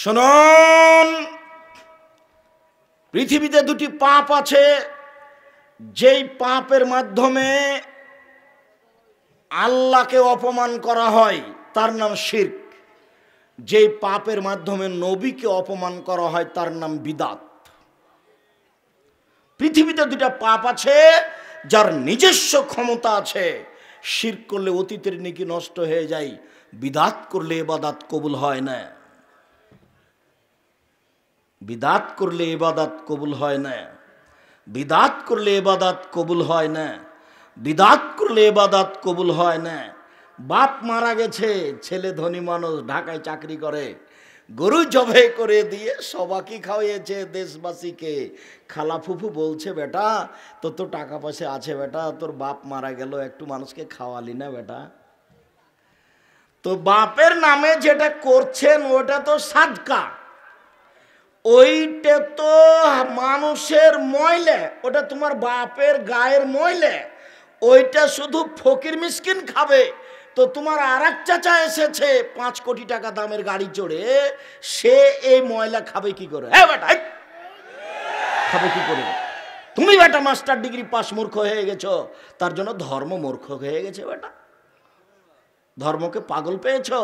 শোনন পৃথিবীতে দুটি পাপ আছে যেই পাপের মাধ্যমে আল্লাহকে অপমান করা হয় তার নাম শির্ক যেই পাপের মাধ্যমে নবীকে অপমান করা হয় তার নাম বিদাত পৃথিবীতে দুটা পাপ আছে যার নিজস্ব ক্ষমতা আছে শির করলে অতীতের নিকি নষ্ট হয়ে যায় বিদাত করলে এবাদাত কবুল হয় না বিদাত করলে এবাদাত কবুল হয় না বিদাত করলে এবাদাত কবুল হয় না বিদাত করলে এবাদাত কবুল হয় না বাপ মারা গেছে ছেলে ধনী মানুষ ঢাকায় চাকরি করে গরু জবে করে দিয়ে সবাকি খাওয়িয়েছে দেশবাসীকে খালা ফুফু বলছে বেটা তোর তো টাকা পয়সা আছে বেটা তোর বাপ মারা গেল একটু মানুষকে খাওয়ালি না বেটা তো বাপের নামে যেটা করছেন ওটা তো সাদকা ওইটা তো মানুষের ময়লা ওটা তোমার বাপের গায়ের ময়লা ওইটা শুধু ফকির মিসকিন খাবে তো তোমার আর এক চাচা এসেছে পাঁচ কোটি টাকা দামের গাড়ি চড়ে সে এই ময়লা খাবে কি করে হ্যাঁ বেটা খাবে কি করে তুমি বেটা মাস্টার ডিগ্রি পাস মূর্খ হয়ে গেছো তার জন্য ধর্ম মূর্খ হয়ে গেছে বেটা ধর্মকে পাগল পেয়েছো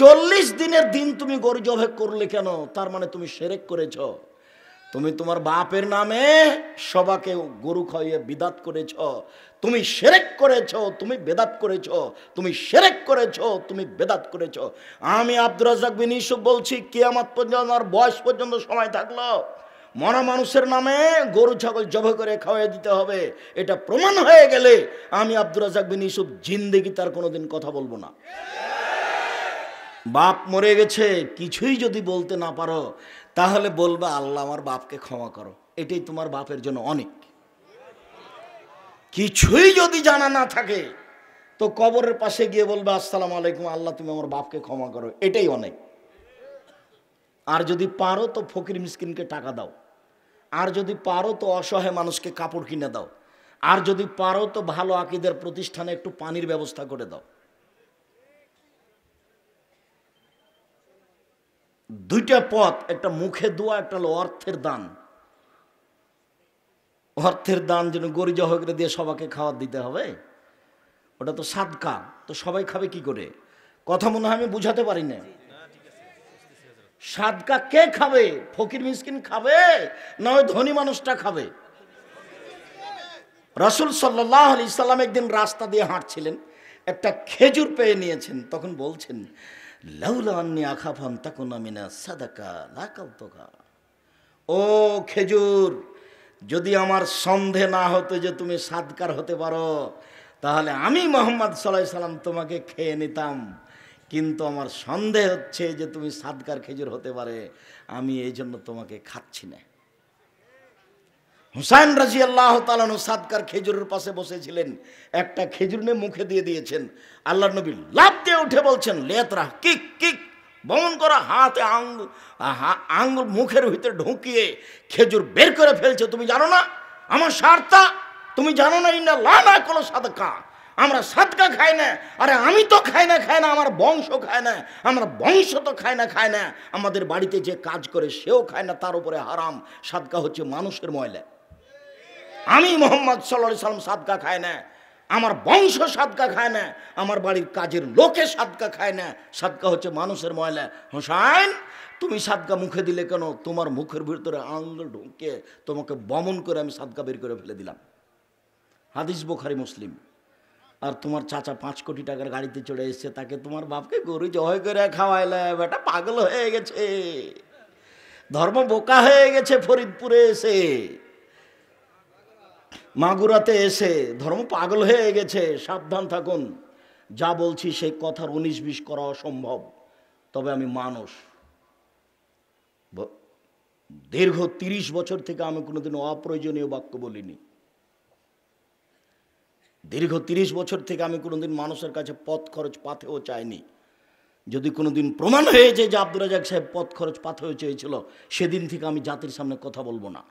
চল্লিশ দিনের দিন তুমি গরু জবে করলে কেন তার মানে তুমি সেরেক করেছ তুমি তোমার বাপের নামে সবাকে গরু খাইয়ে বিদাত করেছ তুমি সেরেক করেছ তুমি বেদাত করেছ তুমি সেরেক করেছ তুমি বেদাত করেছ আমি আব্দুর রাজাক বিন ইসুফ বলছি কেয়ামাত পর্যন্ত আর বয়স পর্যন্ত সময় থাকলো মরা মানুষের নামে গরু ছাগল জবে করে খাওয়াই দিতে হবে এটা প্রমাণ হয়ে গেলে আমি আব্দুর রাজাক বিন ইসুফ জিন্দিগি তার কোনোদিন কথা বলবো না বাপ মরে গেছে কিছুই যদি বলতে না পারো তাহলে বলবে আল্লাহ আমার বাপকে ক্ষমা করো এটাই তোমার বাপের জন্য অনেক কিছুই যদি জানা না থাকে তো কবরের পাশে গিয়ে বলবে আসসালাম আলাইকুম আল্লাহ তুমি আমার বাপকে ক্ষমা করো এটাই অনেক আর যদি পারো তো ফকির মিসকিনকে টাকা দাও আর যদি পারো তো অসহায় মানুষকে কাপড় কিনে দাও আর যদি পারো তো ভালো আকিদের প্রতিষ্ঠানে একটু পানির ব্যবস্থা করে দাও দুইটা পথ একটা মুখে দোয়া একটা হলো অর্থের দান অর্থের দান যেন গরিজা হয়ে দিয়ে সবাইকে খাওয়ার দিতে হবে ওটা তো সাদকা তো সবাই খাবে কি করে কথা মনে হয় আমি বুঝাতে পারি না সাদকা কে খাবে ফকির মিসকিন খাবে না ওই ধনী মানুষটা খাবে রসুল সাল্লাহ আলি ইসলাম একদিন রাস্তা দিয়ে হাঁটছিলেন একটা খেজুর পেয়ে নিয়েছেন তখন বলছেন লাউলা আন্নি আখাফান তাকুনা মিনা সাদাকা লাকাল তোকা ও খেজুর যদি আমার সন্ধে না হতো যে তুমি সাদকার হতে পারো তাহলে আমি মোহাম্মদ সাল্লাহ সাল্লাম তোমাকে খেয়ে নিতাম কিন্তু আমার সন্দেহ হচ্ছে যে তুমি সাদকার খেজুর হতে পারে আমি এই জন্য তোমাকে খাচ্ছি না হুসাইন রাজি আল্লাহ তালানু সাদকার খেজুরের পাশে বসেছিলেন একটা খেজুর নিয়ে মুখে দিয়ে দিয়েছেন আল্লাহ নবী লাভ দিয়ে উঠে বলছেন লেতরা কিক কিক বমন করা হাতে আঙ্গুল আঙ্গুল মুখের ভিতরে ঢুকিয়ে খেজুর বের করে ফেলছে তুমি জানো না আমার সারতা তুমি জানো না ইন্না লানা কোনো সাদকা আমরা সাদকা খাই না আরে আমি তো খাই না খাই না আমার বংশ খায় না আমার বংশ তো খায় না খায় না আমাদের বাড়িতে যে কাজ করে সেও খায় না তার উপরে হারাম সাদকা হচ্ছে মানুষের ময়লা আমি মোহাম্মদ সাল্লাহ সাল্লাম সাদকা খায় না আমার বংশ সাদকা খায় না আমার বাড়ির কাজের লোকে সাদকা খায় না সাদকা হচ্ছে মানুষের ময়লা হোসাইন তুমি সাদকা মুখে দিলে কেন তোমার মুখের ভিতরে আঙ্গুল ঢুকে তোমাকে বমন করে আমি সাদকা বের করে ফেলে দিলাম হাদিস বোখারি মুসলিম আর তোমার চাচা পাঁচ কোটি টাকার গাড়িতে চড়ে এসছে তাকে তোমার বাপকে গরু জয় করে খাওয়াইলে বেটা পাগল হয়ে গেছে ধর্ম বোকা হয়ে গেছে ফরিদপুরে এসে মাগুরাতে এসে ধর্ম পাগল হয়ে গেছে সাবধান থাকুন যা বলছি সেই কথার উনিশ বিশ করা অসম্ভব তবে আমি মানুষ দীর্ঘ ৩০ বছর থেকে আমি কোনোদিন অপ্রয়োজনীয় বাক্য বলিনি দীর্ঘ ৩০ বছর থেকে আমি কোনোদিন মানুষের কাছে পথ খরচ পাথেও চাইনি যদি কোনোদিন প্রমাণ হয়েছে যে আব্দুল রাজাক সাহেব পথ খরচ পাথেও চেয়েছিল সেদিন থেকে আমি জাতির সামনে কথা বলবো না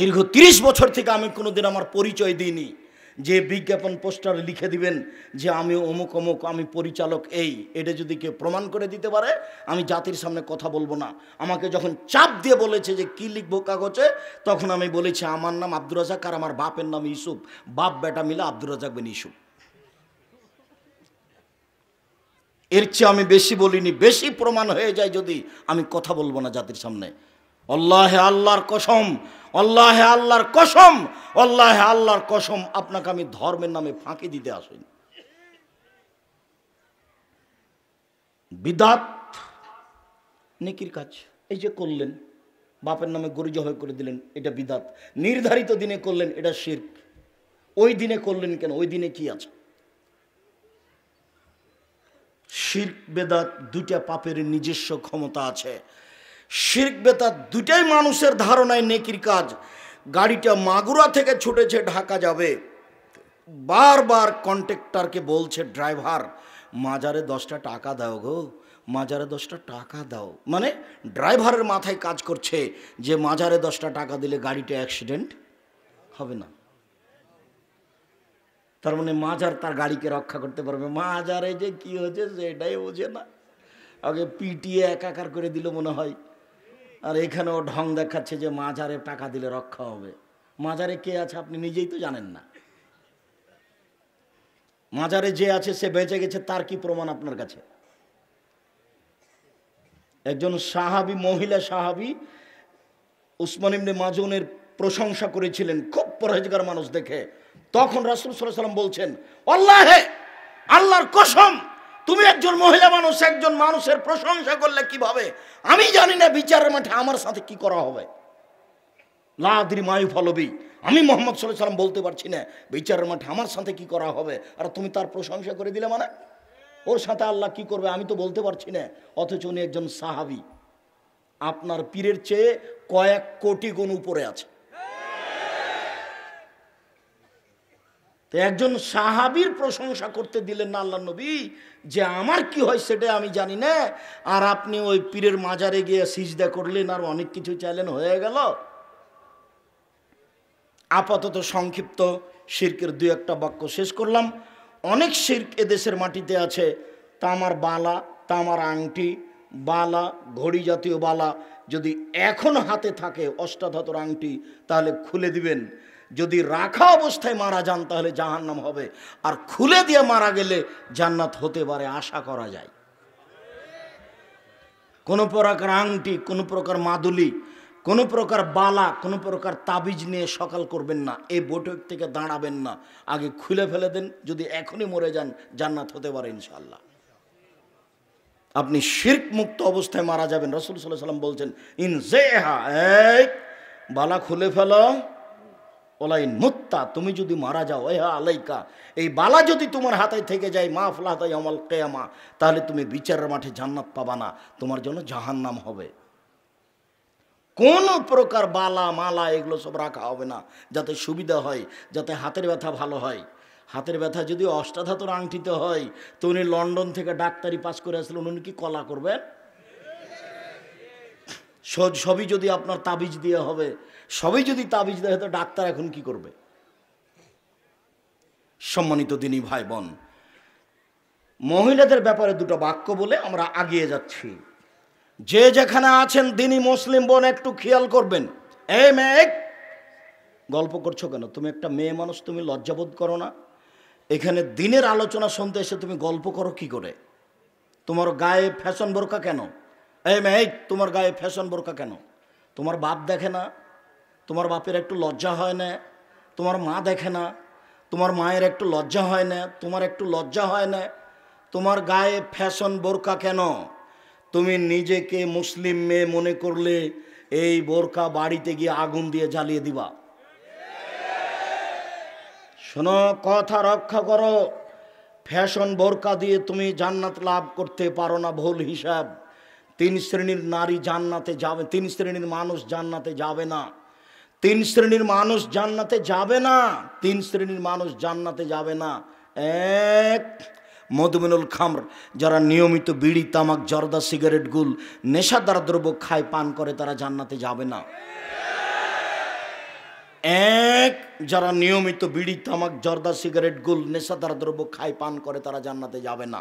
দীর্ঘ তিরিশ বছর থেকে আমি কোনোদিন আমার পরিচয় দিইনি যে বিজ্ঞাপন পোস্টার লিখে দিবেন যে আমি অমুক অমুক আমি পরিচালক এই এটা যদি কেউ প্রমাণ করে দিতে পারে আমি জাতির সামনে কথা বলবো না আমাকে যখন চাপ দিয়ে বলেছে যে কী লিখবো কাগজে তখন আমি বলেছি আমার নাম আব্দুর রাজাক আর আমার বাপের নাম ইউসুফ বাপ বেটা মিলে আব্দুর রাজাক বিন ইউসুফ এর চেয়ে আমি বেশি বলিনি বেশি প্রমাণ হয়ে যায় যদি আমি কথা বলবো না জাতির সামনে আল্লাহে আল্লাহর কসম অল্লাহ আল্লাহর কসম অল্লাহ আল্লাহর কসম আপনাকে আমি ধর্মের নামে ফাঁকি দিতে আসিনি বিদাত নেকির কাজ এই যে করলেন বাপের নামে গরিজ হয়ে করে দিলেন এটা বিদাত নির্ধারিত দিনে করলেন এটা শির ওই দিনে করলেন কেন ওই দিনে কি আছে শির বেদাত দুইটা পাপের নিজস্ব ক্ষমতা আছে শির্ক বেতার দুটাই মানুষের ধারণায় নেকির কাজ গাড়িটা মাগুরা থেকে ছুটেছে ঢাকা যাবে বারবার কন্ট্রাক্টরকে বলছে ড্রাইভার মাজারে দশটা টাকা দাও গো মাজারে দশটা টাকা দাও মানে ড্রাইভারের মাথায় কাজ করছে যে মাজারে দশটা টাকা দিলে গাড়িটা অ্যাক্সিডেন্ট হবে না তার মানে মাজার তার গাড়িকে রক্ষা করতে পারবে মাজারে যে কি হয়েছে সেটাই বোঝে না আগে পিটিএ একাকার করে দিল মনে হয় আর এখানেও ঢং দেখাচ্ছে যে মাজারে টাকা দিলে রক্ষা হবে মাজারে কে আছে আপনি নিজেই তো জানেন না মাজারে যে আছে সে বেঁচে গেছে তার কি প্রমাণ আপনার কাছে একজন সাহাবি মহিলা সাহাবি উসমান ইমনি মাজুনের প্রশংসা করেছিলেন খুব পরহেজগার মানুষ দেখে তখন রাসুল সাল্লাম বলছেন আল্লাহে আল্লাহর কসম তুমি একজন মহিলা মানুষ একজন মানুষের প্রশংসা করলে কিভাবে আমি জানি না বিচারের মাঠে আমার সাথে কি করা হবে লাদ্রি মায়ু ফলবি আমি মোহাম্মদ সাল্লাহ সাল্লাম বলতে পারছি না বিচারের মাঠে আমার সাথে কি করা হবে আর তুমি তার প্রশংসা করে দিলে মানে ওর সাথে আল্লাহ কি করবে আমি তো বলতে পারছি না অথচ উনি একজন সাহাবি আপনার পীরের চেয়ে কয়েক কোটি গুণ উপরে আছে তো একজন সাহাবির প্রশংসা করতে দিলেন না আল্লাহ নবী যে আমার কি হয় সেটা আমি জানি না আর আপনি ওই পীরের মাজারে গিয়ে সিজদা করলেন আর অনেক কিছু চাইলেন হয়ে গেল আপাতত সংক্ষিপ্ত শির্কের দু একটা বাক্য শেষ করলাম অনেক শির্ক এদেশের মাটিতে আছে তামার বালা তামার আংটি বালা ঘড়ি জাতীয় বালা যদি এখন হাতে থাকে অষ্টাধাতর আংটি তাহলে খুলে দিবেন যদি রাখা অবস্থায় মারা যান তাহলে জাহান্নাম হবে আর খুলে দিয়ে মারা গেলে জান্নাত হতে পারে আশা করা যায় কোনো প্রকার আংটি কোনো প্রকার মাদুলি কোনো প্রকার বালা কোনো প্রকার তাবিজ নিয়ে সকাল করবেন না এই বৈঠক থেকে দাঁড়াবেন না আগে খুলে ফেলে দেন যদি এখনই মরে যান জান্নাত হতে পারে ইনশাল্লাহ আপনি শির্ক মুক্ত অবস্থায় মারা যাবেন রসুল সাল্লাহ সাল্লাম বলছেন ইন জেহা এক বালা খুলে ফেলো ওলাই মুত্তা তুমি যদি মারা যাও এহা আলাইকা এই বালা যদি তোমার হাতে থেকে যায় মা ফলাহাতাই অমল কেয়ামা তাহলে তুমি বিচারের মাঠে জান্নাত পাবা না তোমার জন্য জাহান্নাম হবে কোন প্রকার বালা মালা এগুলো সব রাখা হবে না যাতে সুবিধা হয় যাতে হাতের ব্যথা ভালো হয় হাতের ব্যথা যদি অষ্টাধাতর আংটিতে হয় তো উনি লন্ডন থেকে ডাক্তারি পাস করে আসলেন উনি কি কলা করবেন সবই যদি আপনার তাবিজ দিয়ে হবে সবই যদি তাবিজ দেয় তো ডাক্তার এখন কি করবে সম্মানিত দিনী ভাই বোন মহিলাদের ব্যাপারে দুটো বাক্য বলে আমরা আগিয়ে যাচ্ছি যে যেখানে আছেন দিনী মুসলিম বোন একটু খেয়াল করবেন এই মেয়ে গল্প করছো কেন তুমি একটা মেয়ে মানুষ তুমি লজ্জাবোধ করো না এখানে দিনের আলোচনা শুনতে এসে তুমি গল্প করো কি করে তোমার গায়ে ফ্যাশন বোরকা কেন এই মেয়ে তোমার গায়ে ফ্যাশন বোরকা কেন তোমার বাপ দেখে না তোমার বাপের একটু লজ্জা হয় না তোমার মা দেখে না তোমার মায়ের একটু লজ্জা হয় না তোমার একটু লজ্জা হয় না তোমার গায়ে ফ্যাশন বোরকা কেন তুমি নিজেকে মুসলিম মেয়ে মনে করলে এই বোরকা বাড়িতে গিয়ে আগুন দিয়ে জ্বালিয়ে দিবা শোনো কথা রক্ষা করো ফ্যাশন বোরকা দিয়ে তুমি জান্নাত লাভ করতে পারো না ভুল হিসাব তিন শ্রেণীর নারী জান্নাতে যাবে তিন শ্রেণীর মানুষ জান্নাতে যাবে না তিন শ্রেণীর মানুষ জান্নাতে যাবে না তিন শ্রেণীর মানুষ জান্নাতে যাবে না এক মধুমিনুল খামর যারা নিয়মিত বিড়ি তামাক জর্দা সিগারেট গুল নেশাদার দ্রব্য খায় পান করে তারা জান্নাতে যাবে না এক যারা নিয়মিত বিড়ি তামাক জর্দা সিগারেট গুল নেশাদার দ্রব্য খায় পান করে তারা জান্নাতে যাবে না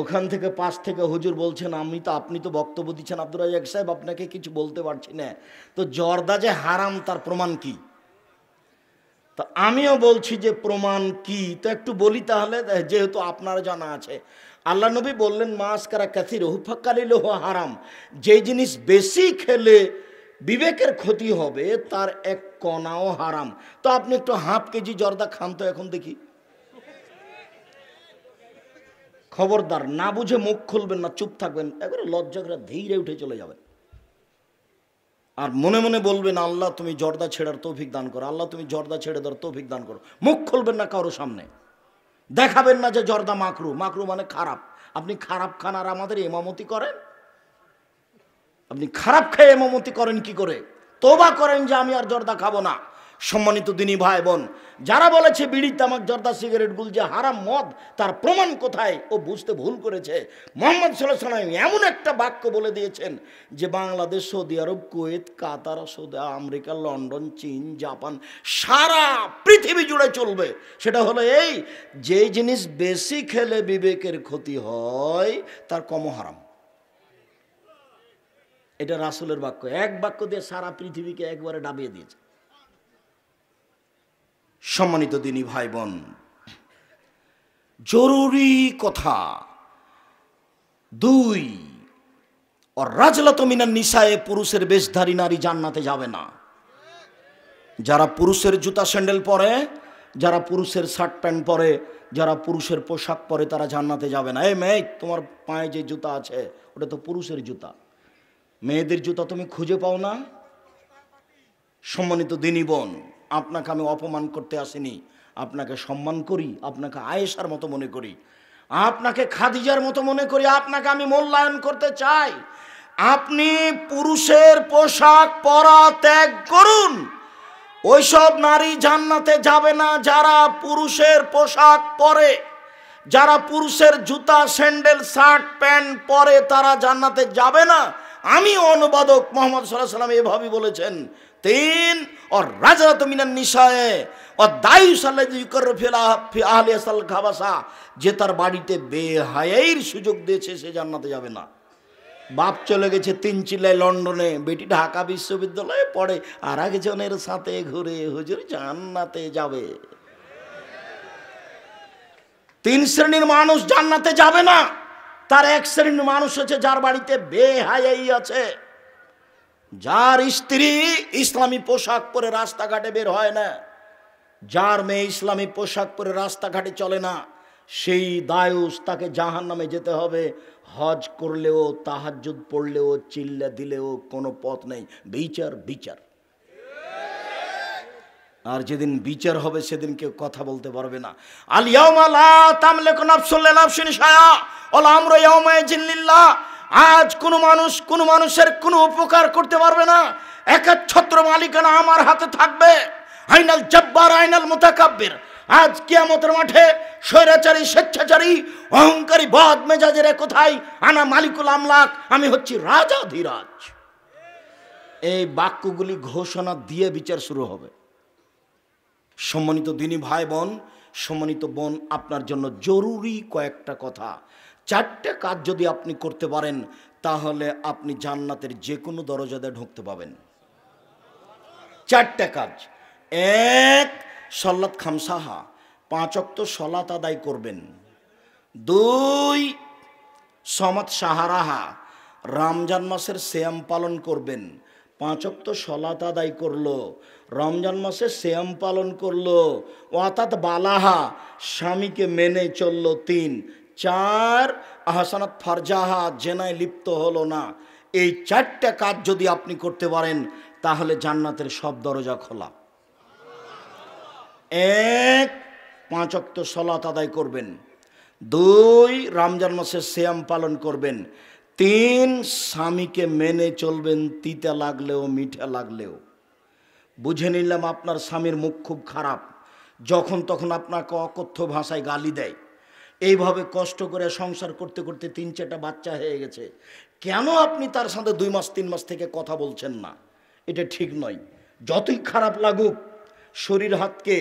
ওখান থেকে পাশ থেকে হুজুর বলছেন আমি তো আপনি তো বক্তব্য দিচ্ছেন আব্দুর রাজাক সাহেব আপনাকে কিছু বলতে পারছি না তো জর্দা যে হারাম তার প্রমাণ কি তো আমিও বলছি যে প্রমাণ কি তো একটু বলি তাহলে যেহেতু আপনার জানা আছে আল্লাহ নবী বললেন মাছ কারা ক্যাথি কাথির লোহ হারাম যে জিনিস বেশি খেলে বিবেকের ক্ষতি হবে তার এক কণাও হারাম তো আপনি একটু হাফ কেজি জর্দা খান তো এখন দেখি খবরদার না বুঝে মুখ খুলবেন না চুপ থাকবেন একবারে লজ্জাকরা ধীরে উঠে চলে যাবেন আর মনে মনে বলবেন আল্লাহ তুমি জর্দা ছেড়ার তৌফিক দান করো আল্লাহ তুমি জর্দা ছেড়ে দেওয়ার তৌফিক দান করো মুখ খুলবেন না কারো সামনে দেখাবেন না যে জর্দা মাকরু মাকরু মানে খারাপ আপনি খারাপ খান আর আমাদের এমামতি করেন আপনি খারাপ খেয়ে এমামতি করেন কি করে তোবা করেন যে আমি আর জর্দা খাবো না সম্মানিত দিনী ভাই বোন যারা বলেছে বিড়ি তামাক জর্দা সিগারেট গুলজে হারাম মদ তার প্রমাণ কোথায় ও বুঝতে ভুল করেছে মোহাম্মদ সাল্লাহ সাল্লাম এমন একটা বাক্য বলে দিয়েছেন যে Bangladesh Saudi Arab Kuwait Qatar Saudi America London চীন জাপান সারা পৃথিবী জুড়ে চলবে সেটা হলো এই যে জিনিস বেশি খেলে বিবেকের ক্ষতি হয় তার কম হারাম এটা রাসুলের বাক্য এক বাক্য দিয়ে সারা পৃথিবীকে একবারে ডাবিয়ে দিয়েছে সম্মানিত দিনী ভাই বোন জরুরি কথা দুই ও রাজলত মিনার নিশায় পুরুষের বেশধারী নারী জান্নাতে যাবে না যারা পুরুষের জুতা স্যান্ডেল পরে যারা পুরুষের শার্ট প্যান্ট পরে যারা পুরুষের পোশাক পরে তারা জান্নাতে যাবে না এই মেয়ে তোমার পায়ে যে জুতা আছে ওটা তো পুরুষের জুতা মেয়েদের জুতা তুমি খুঁজে পাও না সম্মানিত দিনী বোন আপনাকে আমি অপমান করতে আসিনি আপনাকে সম্মান করি আপনাকে আয়েসার মতো মনে করি আপনাকে খাদিজার মতো মনে করি আপনাকে আমি মূল্যায়ন করতে চাই আপনি পুরুষের পোশাক পরা ত্যাগ করুন ওইসব নারী জান্নাতে যাবে না যারা পুরুষের পোশাক পরে যারা পুরুষের জুতা স্যান্ডেল শার্ট প্যান্ট পরে তারা জান্নাতে যাবে না আমি অনুবাদক মোহাম্মদ সাল্লাহ সাল্লাম এভাবেই বলেছেন তিন और রাজা तो मिनन निशाए और दाई साले जी कर ফেলা আহলে আসাল খাবাসা যে তার বাড়িতে বেহায়ের সুযোগ দিয়েছে সে জান্নাতে যাবে না বাপ চলে গেছে তিন চিল্লায় লন্ডনে বেটি ঢাকা বিশ্ববিদ্যালয়ে পড়ে আর একজনের সাথে ঘুরে হুজুর জান্নাতে যাবে তিন শ্রেণীর মানুষ জান্নাতে যাবে না তার এক শ্রেণীর মানুষ হচ্ছে যার বাড়িতে বেহায়াই আছে যার স্ত্রী ইসলামী পোশাক পরে রাস্তাঘাটে বের হয় না যার মেয়ে ইসলামী পোশাক পরে রাস্তাঘাটে চলে না সেই দায়ুস তাকে জাহান নামে যেতে হবে হজ করলেও তাহাজুদ পড়লেও চিল্লা দিলেও কোনো পথ নেই বিচার বিচার আর যেদিন বিচার হবে সেদিন কেউ কথা বলতে পারবে না আলিয়াউমা লা তামলে নাফসুল লিনাফসিন শায়া ওয়াল আমরু আমরা ইযিন জিল্লিল্লাহ আজ কোনো মানুষ কোন মানুষের কোনো উপকার করতে পারবে না ছত্র মালিকানা আমার হাতে থাকবে আইনাল জব্বার আইনাল মোতাকাব্যের আজ কিয়ামতের মাঠে স্বৈরাচারী স্বেচ্ছাচারী অহংকারী বদ মেজাজের কোথায় আনা মালিকুল আমলাক আমি হচ্ছি রাজা ধীরাজ এই বাক্যগুলি ঘোষণা দিয়ে বিচার শুরু হবে সম্মানিত দিনী ভাই বোন সম্মানিত বোন আপনার জন্য জরুরি কয়েকটা কথা চারটে কাজ যদি আপনি করতে পারেন তাহলে আপনি জান্নাতের যে কোনো দরজাতে ঢুকতে পাবেন চারটে কাজ এক সল্লাত খামসাহা পাঁচ অক্ত সলাত আদায় করবেন দুই সমাত সাহারাহা রমজান মাসের শ্যাম পালন করবেন পাঁচ অক্ত সলাত আদায় করল রমজান মাসের শ্যাম পালন করলো অর্থাৎ বালাহা স্বামীকে মেনে চললো তিন চার আহসানাত ফারজাহা জেনায় লিপ্ত হলো না এই চারটা কাজ যদি আপনি করতে পারেন তাহলে জান্নাতের সব দরজা খোলা এক পাঁচ অক্ত সলাত আদায় করবেন দুই রমজান মাসে শ্যাম পালন করবেন তিন স্বামীকে মেনে চলবেন তিতা লাগলেও মিঠা লাগলেও বুঝে নিলাম আপনার স্বামীর মুখ খুব খারাপ যখন তখন আপনাকে অকথ্য ভাষায় গালি দেয় এইভাবে কষ্ট করে সংসার করতে করতে তিন চারটা বাচ্চা হয়ে গেছে কেন আপনি তার সাথে দুই মাস তিন মাস থেকে কথা বলছেন না এটা ঠিক নয় যতই খারাপ লাগুক শরীর হাতকে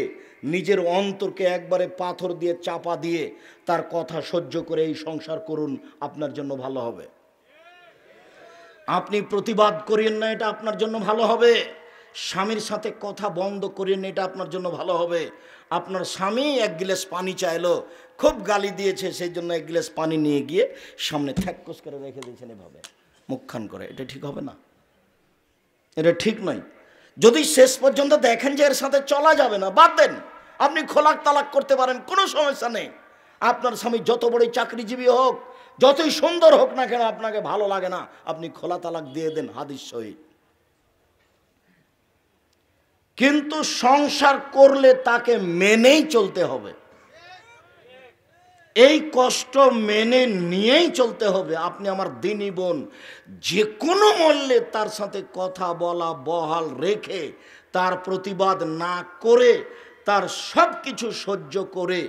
নিজের অন্তরকে একবারে পাথর দিয়ে চাপা দিয়ে তার কথা সহ্য করে এই সংসার করুন আপনার জন্য ভালো হবে আপনি প্রতিবাদ করেন না এটা আপনার জন্য ভালো হবে স্বামীর সাথে কথা বন্ধ করে এটা আপনার জন্য ভালো হবে আপনার স্বামী এক গ্লাস পানি চাইলো খুব গালি দিয়েছে সেই জন্য এক গ্লাস পানি নিয়ে গিয়ে সামনে থ্যাকুস করে রেখে দিয়েছেন এভাবে মুখখান করে এটা ঠিক হবে না এটা ঠিক নয় যদি শেষ পর্যন্ত দেখেন যে এর সাথে চলা যাবে না বাদ দেন আপনি খোলাক তালাক করতে পারেন কোনো সমস্যা নেই আপনার স্বামী যত বড়ই চাকরিজীবী হোক যতই সুন্দর হোক না কেন আপনাকে ভালো লাগে না আপনি খোলা তালাক দিয়ে দেন হাদিস সহিত কিন্তু সংসার করলে তাকে মেনেই চলতে হবে এই কষ্ট মেনে নিয়েই চলতে হবে আপনি আমার দিনী বোন যে কোনো মূল্যে তার সাথে কথা বলা বহাল রেখে তার প্রতিবাদ না করে তার সব কিছু সহ্য করে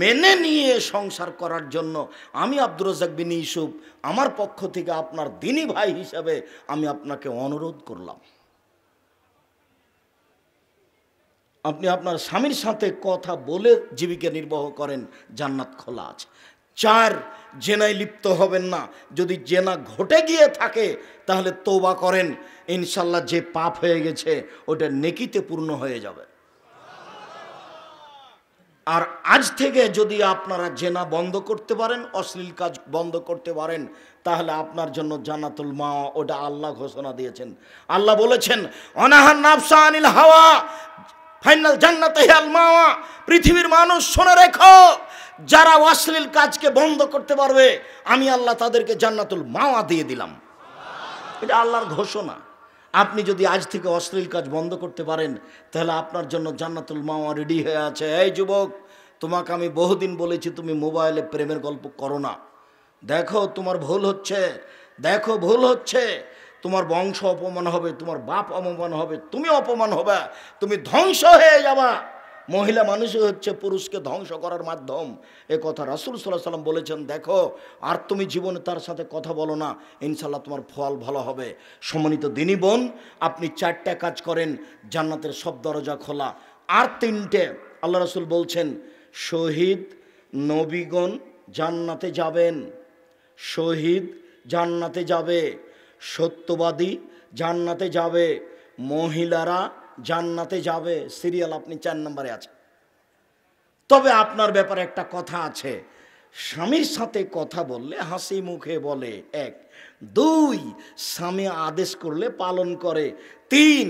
মেনে নিয়ে সংসার করার জন্য আমি আব্দুর রাজাক বিন ইসুফ আমার পক্ষ থেকে আপনার দিনী ভাই হিসাবে আমি আপনাকে অনুরোধ করলাম আপনি আপনার স্বামীর সাথে কথা বলে জীবিকা নির্বাহ করেন জান্নাত খোলা আছে চার জেনায় লিপ্ত হবেন না যদি জেনা ঘটে গিয়ে থাকে তাহলে তোবা করেন ইনশাল্লাহ যে পাপ হয়ে গেছে ওটা নেকিতে পূর্ণ হয়ে যাবে আর আজ থেকে যদি আপনারা জেনা বন্ধ করতে পারেন অশ্লীল কাজ বন্ধ করতে পারেন তাহলে আপনার জন্য জান্নাতুল মা ওটা আল্লাহ ঘোষণা দিয়েছেন আল্লাহ বলেছেন অনাহার নাফসা আনিল হাওয়া ফাইনাল জান্নাতে হেয়াল মাওয়া পৃথিবীর মানুষ শোনা রেখো যারা অশ্লীল কাজকে বন্ধ করতে পারবে আমি আল্লাহ তাদেরকে জান্নাতুল মাওয়া দিয়ে দিলাম এটা আল্লাহর ঘোষণা আপনি যদি আজ থেকে অশ্লীল কাজ বন্ধ করতে পারেন তাহলে আপনার জন্য জান্নাতুল মাওয়া রেডি হয়ে আছে এই যুবক তোমাকে আমি বহুদিন বলেছি তুমি মোবাইলে প্রেমের গল্প করো না দেখো তোমার ভুল হচ্ছে দেখো ভুল হচ্ছে তোমার বংশ অপমান হবে তোমার বাপ অপমান হবে তুমি অপমান হবে তুমি ধ্বংস হয়ে যাবা মহিলা মানুষই হচ্ছে পুরুষকে ধ্বংস করার মাধ্যম এ কথা রাসুল সাল্লাহ সাল্লাম বলেছেন দেখো আর তুমি জীবনে তার সাথে কথা বলো না ইনশাল্লাহ তোমার ফল ভালো হবে সম্মানিত দিনী বোন আপনি চারটা কাজ করেন জান্নাতের সব দরজা খোলা আর তিনটে আল্লাহ রাসুল বলছেন শহীদ নবীগণ জান্নাতে যাবেন শহীদ জান্নাতে যাবে সত্যবাদী জান্নাতে যাবে মহিলারা জান্নাতে যাবে সিরিয়াল আপনি চার নম্বরে আছে তবে আপনার ব্যাপারে একটা কথা আছে স্বামীর সাথে কথা বললে হাসি মুখে বলে এক দুই স্বামী আদেশ করলে পালন করে তিন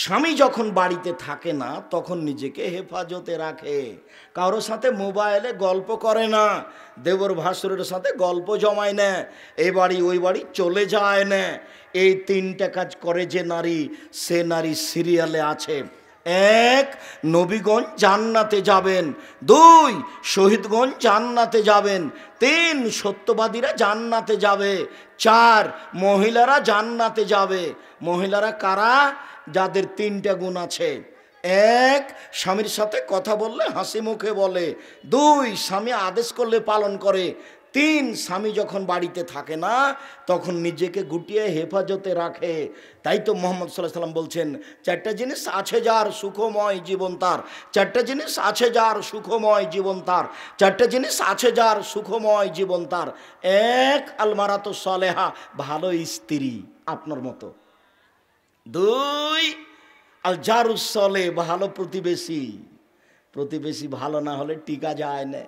স্বামী যখন বাড়িতে থাকে না তখন নিজেকে হেফাজতে রাখে কারোর সাথে মোবাইলে গল্প করে না দেবর ভাসুরের সাথে গল্প জমায় না এ বাড়ি ওই বাড়ি চলে যায় না এই তিনটা কাজ করে যে নারী সে নারী সিরিয়ালে আছে এক নবীগণ জান্নাতে যাবেন দুই শহীদগণ জান্নাতে যাবেন তিন সত্যবাদীরা জান্নাতে যাবে চার মহিলারা জান্নাতে যাবে মহিলারা কারা যাদের তিনটা গুণ আছে এক স্বামীর সাথে কথা বললে হাসি মুখে বলে দুই স্বামী আদেশ করলে পালন করে তিন স্বামী যখন বাড়িতে থাকে না তখন নিজেকে গুটিয়ে হেফাজতে রাখে তাই তো মোহাম্মদ সাল্লাহ সাল্লাম বলছেন চারটা জিনিস আছে যার সুখময় জীবন তার চারটা জিনিস আছে যার সুখময় জীবন তার চারটা জিনিস আছে যার সুখময় জীবন তার এক আলমারা তো সলেহা ভালো স্ত্রী আপনার মতো দুই আর জারুসলে ভালো প্রতিবেশী প্রতিবেশী ভালো না হলে টিকা যায় না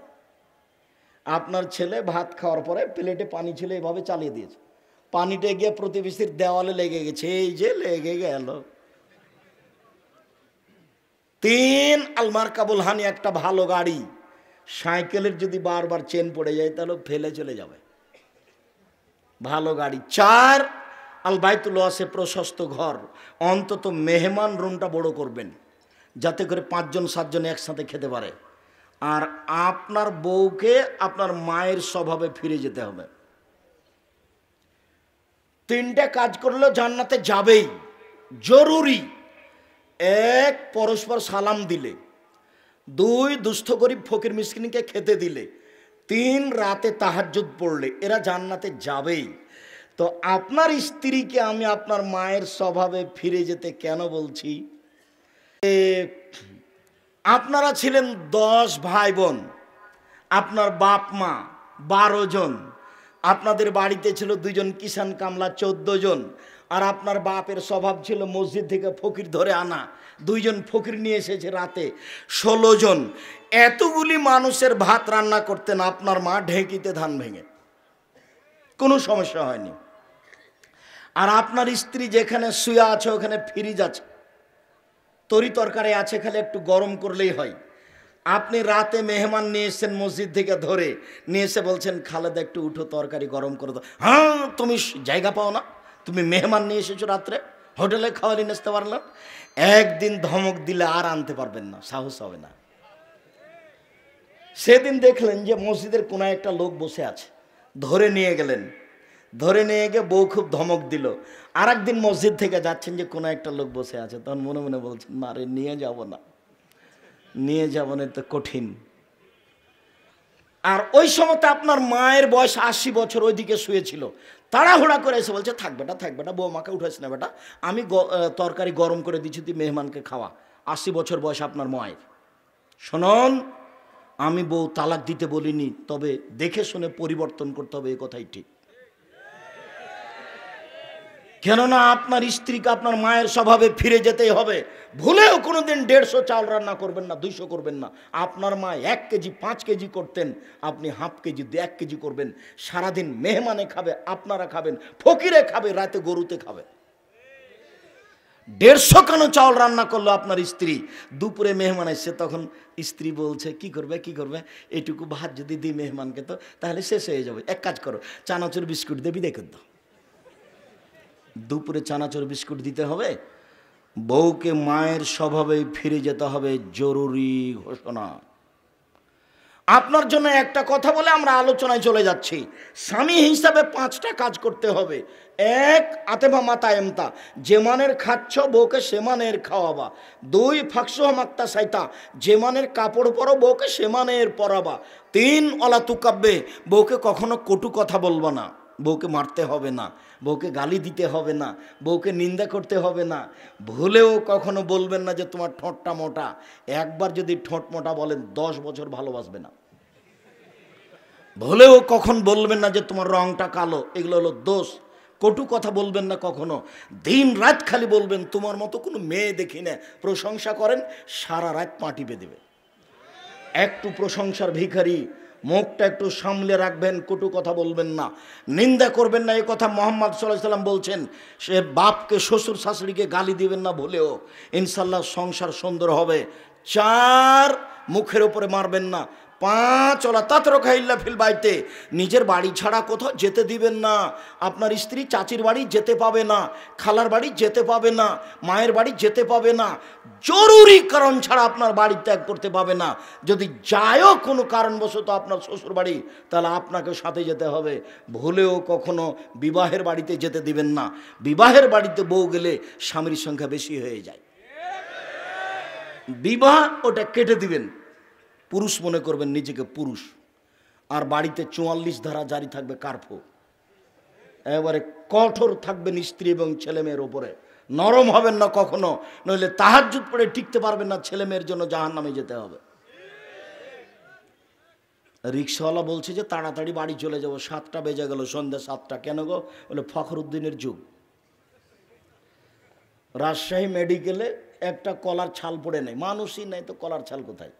আপনার ছেলে ভাত খাওয়ার পরে প্লেটে পানি ছিল এভাবে চালিয়ে দিয়েছে পানিটা গিয়ে প্রতিবেশীর দেওয়ালে লেগে গেছে এই যে লেগে গেল তিন আলমার কাবুল হানি একটা ভালো গাড়ি সাইকেলের যদি বারবার চেন পড়ে যায় তাহলে ফেলে চলে যাবে ভালো গাড়ি চার আলবায়তুল আসে প্রশস্ত ঘর অন্তত মেহমান রুমটা বড় করবেন যাতে করে পাঁচজন সাতজন একসাথে খেতে পারে আর আপনার বউকে আপনার মায়ের স্বভাবে ফিরে যেতে হবে তিনটে কাজ করলে জান্নাতে যাবেই জরুরি এক পরস্পর সালাম দিলে দুই দুস্থ গরিব ফকির মিসকিনকে খেতে দিলে তিন রাতে তাহাজুদ পড়লে এরা জান্নাতে যাবেই তো আপনার স্ত্রীকে আমি আপনার মায়ের স্বভাবে ফিরে যেতে কেন বলছি আপনারা ছিলেন দশ ভাই বোন আপনার বাপ মা বারো জন আপনাদের বাড়িতে ছিল দুজন কিষান কামলা চোদ্দ জন আর আপনার বাপের স্বভাব ছিল মসজিদ থেকে ফকির ধরে আনা দুইজন ফকির নিয়ে এসেছে রাতে ষোলো জন এতগুলি মানুষের ভাত রান্না করতেন আপনার মা ঢেঁকিতে ধান ভেঙে কোনো সমস্যা হয়নি আর আপনার স্ত্রী যেখানে শুয়ে আছে ওখানে ফ্রিজ আছে তরি তরকারি আছে খালি একটু গরম করলেই হয় আপনি রাতে মেহমান নিয়ে এসছেন মসজিদ থেকে ধরে নিয়ে এসে বলছেন খালেদা একটু উঠো তরকারি গরম করে দাও হ্যাঁ তুমি জায়গা পাও না তুমি মেহমান নিয়ে এসেছো রাত্রে হোটেলে খাওয়ালি নিয়ে পারলেন একদিন ধমক দিলে আর আনতে পারবেন না সাহস হবে না সেদিন দেখলেন যে মসজিদের কোনো একটা লোক বসে আছে ধরে নিয়ে গেলেন ধরে নিয়ে গিয়ে বউ খুব ধমক দিল আর একদিন মসজিদ থেকে যাচ্ছেন যে কোনো একটা লোক বসে আছে তখন মনে মনে বলছেন মারে নিয়ে যাব না নিয়ে যাব না তো কঠিন আর ওই সময়তে আপনার মায়ের বয়স আশি বছর ওইদিকে শুয়েছিল তাড়াহুড়া করে এসে বলছে থাক বেটা থাক বেটা বউ মাকে উঠেছে না বেটা আমি তরকারি গরম করে দিচ্ছি তুই মেহমানকে খাওয়া আশি বছর বয়স আপনার মায়ের শোনন আমি বউ তালাক দিতে বলিনি তবে দেখে শুনে পরিবর্তন করতে হবে এ কথাই ঠিক কেননা আপনার স্ত্রীকে আপনার মায়ের স্বভাবে ফিরে যেতেই হবে ভুলেও কোনো দিন দেড়শো চাল রান্না করবেন না দুইশো করবেন না আপনার মা এক কেজি পাঁচ কেজি করতেন আপনি হাফ কেজি দু এক কেজি করবেন সারাদিন মেহমানে খাবে আপনারা খাবেন ফকিরে খাবে রাতে গরুতে খাবে দেড়শো কেন চাউল রান্না করলো আপনার স্ত্রী দুপুরে মেহমান এসছে তখন স্ত্রী বলছে কি করবে কি করবে এটুকু ভাত যদি দিই মেহমানকে তো তাহলে শেষ হয়ে যাবে এক কাজ করো চানাচুর বিস্কুট দেবি দেখে দাও দুপুরে চানাচুর বিস্কুট দিতে হবে বউকে মায়ের স্বভাবে ফিরে যেতে হবে জরুরি ঘোষণা আপনার জন্য একটা কথা বলে আমরা আলোচনায় চলে যাচ্ছি স্বামী হিসাবে পাঁচটা কাজ করতে হবে এক আতেমা মাতা এমতা যেমানের খাচ্ছ বউকে সেমানের খাওয়াবা দুই ফাঁকসুহা মাক্তা সাইতা যেমানের কাপড় পরো বউকে সেমানের পরাবা তিন অলা কাব্যে বউকে কখনো কটু কথা বলবা না বউকে মারতে হবে না বউকে গালি দিতে হবে না বউকে নিন্দা করতে হবে না ভুলেও কখনো বলবেন না যে তোমার ঠোঁটটা মোটা একবার যদি ঠোঁট মোটা বলেন দশ বছর ভালোবাসবে না ভুলেও কখন বলবেন না যে তোমার রংটা কালো এগুলো হলো দোষ কটু কথা বলবেন না কখনো দিন রাত খালি বলবেন তোমার মতো কোনো মেয়ে দেখি না প্রশংসা করেন সারা রাত পাঁটি দেবে একটু প্রশংসার ভিখারি মুখটা একটু সামলে রাখবেন কটু কথা বলবেন না নিন্দা করবেন না এ কথা মোহাম্মদ সাল্লাহ সাল্লাম বলছেন সে বাপকে শ্বশুর শাশুড়িকে গালি দিবেন না ভুলেও ইনশাল্লাহ সংসার সুন্দর হবে চার মুখের ওপরে মারবেন না পাঁচ ওলা তাতরকা ইল্লা ফিল বাইতে নিজের বাড়ি ছাড়া কোথাও যেতে দিবেন না আপনার স্ত্রী চাচির বাড়ি যেতে পাবে না খালার বাড়ি যেতে পাবে না মায়ের বাড়ি যেতে পাবে না জরুরি কারণ ছাড়া আপনার বাড়ি ত্যাগ করতে পাবে না যদি যায়ও কোনো কারণবশত আপনার শ্বশুর বাড়ি তাহলে আপনাকে সাথে যেতে হবে ভুলেও কখনো বিবাহের বাড়িতে যেতে দিবেন না বিবাহের বাড়িতে বউ গেলে স্বামীর সংখ্যা বেশি হয়ে যায় বিবাহ ওটা কেটে দিবেন পুরুষ মনে করবেন নিজেকে পুরুষ আর বাড়িতে চুয়াল্লিশ ধারা জারি থাকবে কার্ফো এবারে কঠোর থাকবেন স্ত্রী এবং ছেলেমেয়ের ওপরে নরম হবেন না কখনো নইলে তাহাজুত পড়ে টিকতে পারবেন না ছেলে মেয়ের জন্য জাহান নামে যেতে হবে রিক্সাওয়ালা বলছে যে তাড়াতাড়ি বাড়ি চলে যাব সাতটা বেজে গেল সন্ধ্যা সাতটা কেন গো বলে ফখরুদ্দিনের যুগ রাজশাহী মেডিকেলে একটা কলার ছাল পড়ে নেই মানুষই নেই তো কলার ছাল কোথায়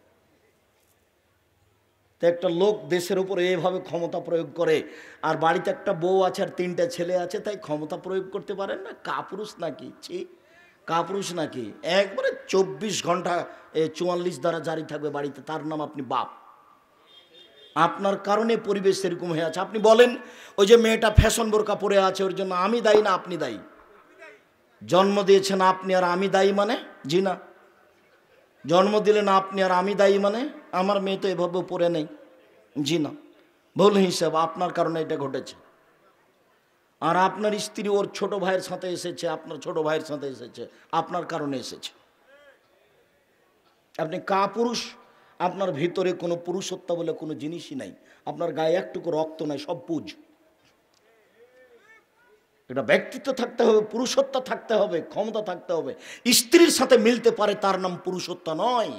তো একটা লোক দেশের উপরে এভাবে ক্ষমতা প্রয়োগ করে আর বাড়িতে একটা বউ আছে আর তিনটা ছেলে আছে তাই ক্ষমতা প্রয়োগ করতে পারেন না কাপুরুষ নাকি ছি কাপুরুষ নাকি একবারে চব্বিশ ঘন্টা চুয়াল্লিশ দ্বারা জারি থাকবে বাড়িতে তার নাম আপনি বাপ আপনার কারণে পরিবেশ সেরকম হয়ে আছে আপনি বলেন ওই যে মেয়েটা ফ্যাশন বোরকা পরে আছে ওর জন্য আমি দায়ী না আপনি দায়ী জন্ম দিয়েছেন আপনি আর আমি দায়ী মানে জি না জন্ম দিলেন আপনি আর আমি দায়ী মানে আমার মেয়ে তো এভাবে পড়ে নেই জি না ভুল হিসাব আপনার কারণে এটা ঘটেছে আর আপনার স্ত্রী ওর ছোট ভাইয়ের সাথে এসেছে আপনার ছোট ভাইয়ের সাথে এসেছে আপনার কারণে এসেছে আপনি কা পুরুষ আপনার ভিতরে কোনো পুরুষত্ব বলে কোনো জিনিসই নাই আপনার গায়ে একটুকু রক্ত নাই সব পুজো একটা ব্যক্তিত্ব থাকতে হবে পুরুষত্ব থাকতে হবে ক্ষমতা থাকতে হবে স্ত্রীর সাথে মিলতে পারে তার নাম পুরুষত্ব নয়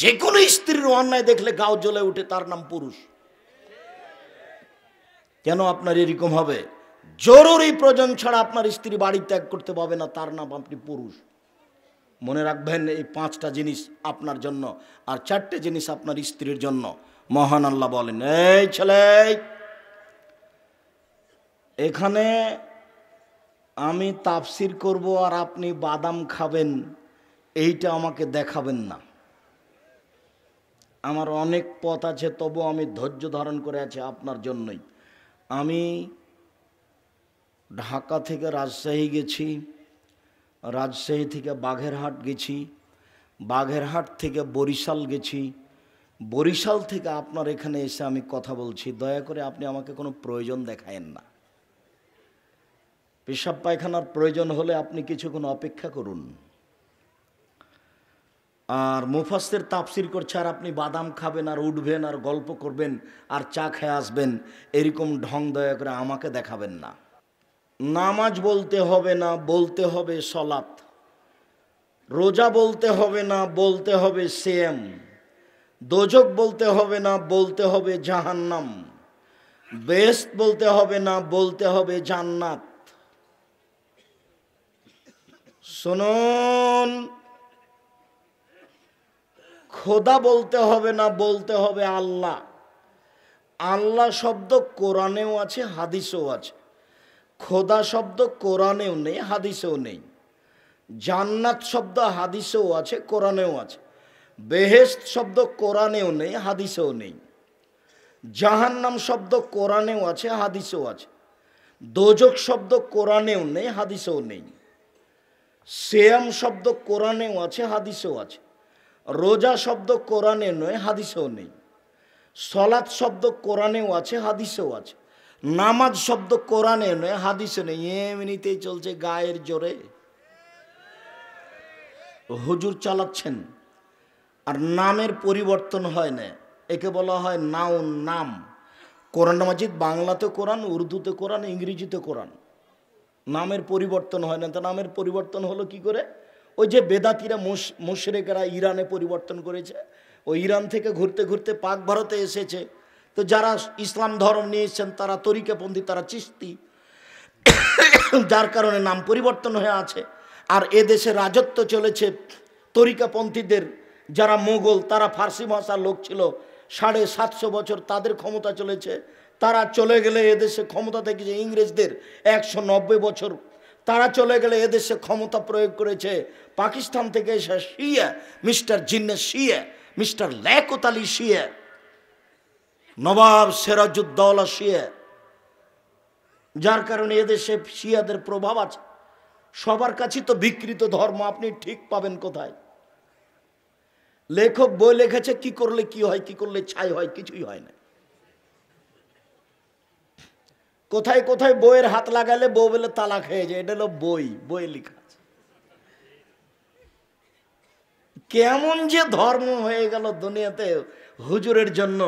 যে কোনো স্ত্রীর অন্যায় দেখলে গাও জ্বলে উঠে তার নাম পুরুষ কেন আপনার এরকম হবে জরুরি প্রয়োজন ছাড়া আপনার স্ত্রী বাড়ি ত্যাগ করতে পারবে না তার নাম আপনি পুরুষ মনে রাখবেন এই পাঁচটা জিনিস আপনার জন্য আর চারটে জিনিস আপনার স্ত্রীর জন্য মহান আল্লাহ বলেন এই ছেলে এখানে আমি তাফসির করব আর আপনি বাদাম খাবেন এইটা আমাকে দেখাবেন না আমার অনেক পথ আছে তবু আমি ধৈর্য ধারণ করে আছি আপনার জন্যই আমি ঢাকা থেকে রাজশাহী গেছি রাজশাহী থেকে বাঘেরহাট গেছি বাঘেরহাট থেকে বরিশাল গেছি বরিশাল থেকে আপনার এখানে এসে আমি কথা বলছি দয়া করে আপনি আমাকে কোনো প্রয়োজন দেখায়েন না পেশাব পায়খানার প্রয়োজন হলে আপনি কিছুক্ষণ অপেক্ষা করুন আর মুফাস্তের তাপসির করছে আর আপনি বাদাম খাবেন আর উঠবেন আর গল্প করবেন আর চা খেয়ে আসবেন এরকম ঢং দয়া করে আমাকে দেখাবেন না নামাজ বলতে হবে না বলতে হবে সলাত রোজা বলতে হবে না বলতে হবে সেম দোজক বলতে হবে না বলতে হবে জাহান্নাম বেস্ট বলতে হবে না বলতে হবে জান্নাত শুনুন খোদা বলতে হবে না বলতে হবে আল্লাহ আল্লাহ শব্দ কোরআনেও আছে হাদিসেও আছে খোদা শব্দ কোরআনেও নেই হাদিসেও নেই জান্নাত শব্দ হাদিসেও আছে কোরআনেও আছে বেহেস্ত শব্দ কোরআনেও নেই হাদিসেও নেই জাহান্নাম শব্দ কোরআনেও আছে হাদিসেও আছে দোজক শব্দ কোরআনেও নেই হাদিসেও নেই সেয়াম শব্দ কোরআনেও আছে হাদিসেও আছে রোজা শব্দ কোরআনে নয় হাদিসেও নেই সলাদ শব্দ কোরআনেও আছে হাদিসেও আছে নামাজ শব্দ কোরআনে নয় হাদিসে নেই এমনিতেই চলছে গায়ের জোরে হুজুর চালাচ্ছেন আর নামের পরিবর্তন হয় না একে বলা হয় নাউন নাম কোরআন মাজিদ বাংলাতে কোরআন উর্দুতে কোরআন ইংরেজিতে কোরআন নামের পরিবর্তন হয় না তো নামের পরিবর্তন হলো কি করে ওই যে বেদাতিরা মোশরেকেরা ইরানে পরিবর্তন করেছে ওই ইরান থেকে ঘুরতে ঘুরতে পাক ভারতে এসেছে তো যারা ইসলাম ধর্ম নিয়ে এসেছেন তারা তরিকাপন্থী তারা চিস্তি যার কারণে নাম পরিবর্তন হয়ে আছে আর এ দেশে রাজত্ব চলেছে তরিকাপন্থীদের যারা মোগল তারা ফার্সি ভাষার লোক ছিল সাড়ে সাতশো বছর তাদের ক্ষমতা চলেছে তারা চলে গেলে এদেশে ক্ষমতা থেকে যে ইংরেজদের একশো বছর তারা চলে গেলে এদেশে ক্ষমতা প্রয়োগ করেছে পাকিস্তান থেকে এসে শিয়া মিস্টার জিন্নে শিয়া মিস্টার ল্যাকত আলী শিয়া নবাব সেরাজুদ্দৌলা শিয়া যার কারণে এদেশে শিয়াদের প্রভাব আছে সবার কাছে তো বিকৃত ধর্ম আপনি ঠিক পাবেন কোথায় লেখক বই লেখেছে কি করলে কি হয় কি করলে ছাই হয় কিছুই হয় না কোথায় কোথায় বইয়ের হাত লাগালে বউ বলে তালাক হয়ে যায় এটা হলো বই বই লেখা কেমন যে ধর্ম হয়ে গেল দুনিয়াতে হুজুরের জন্য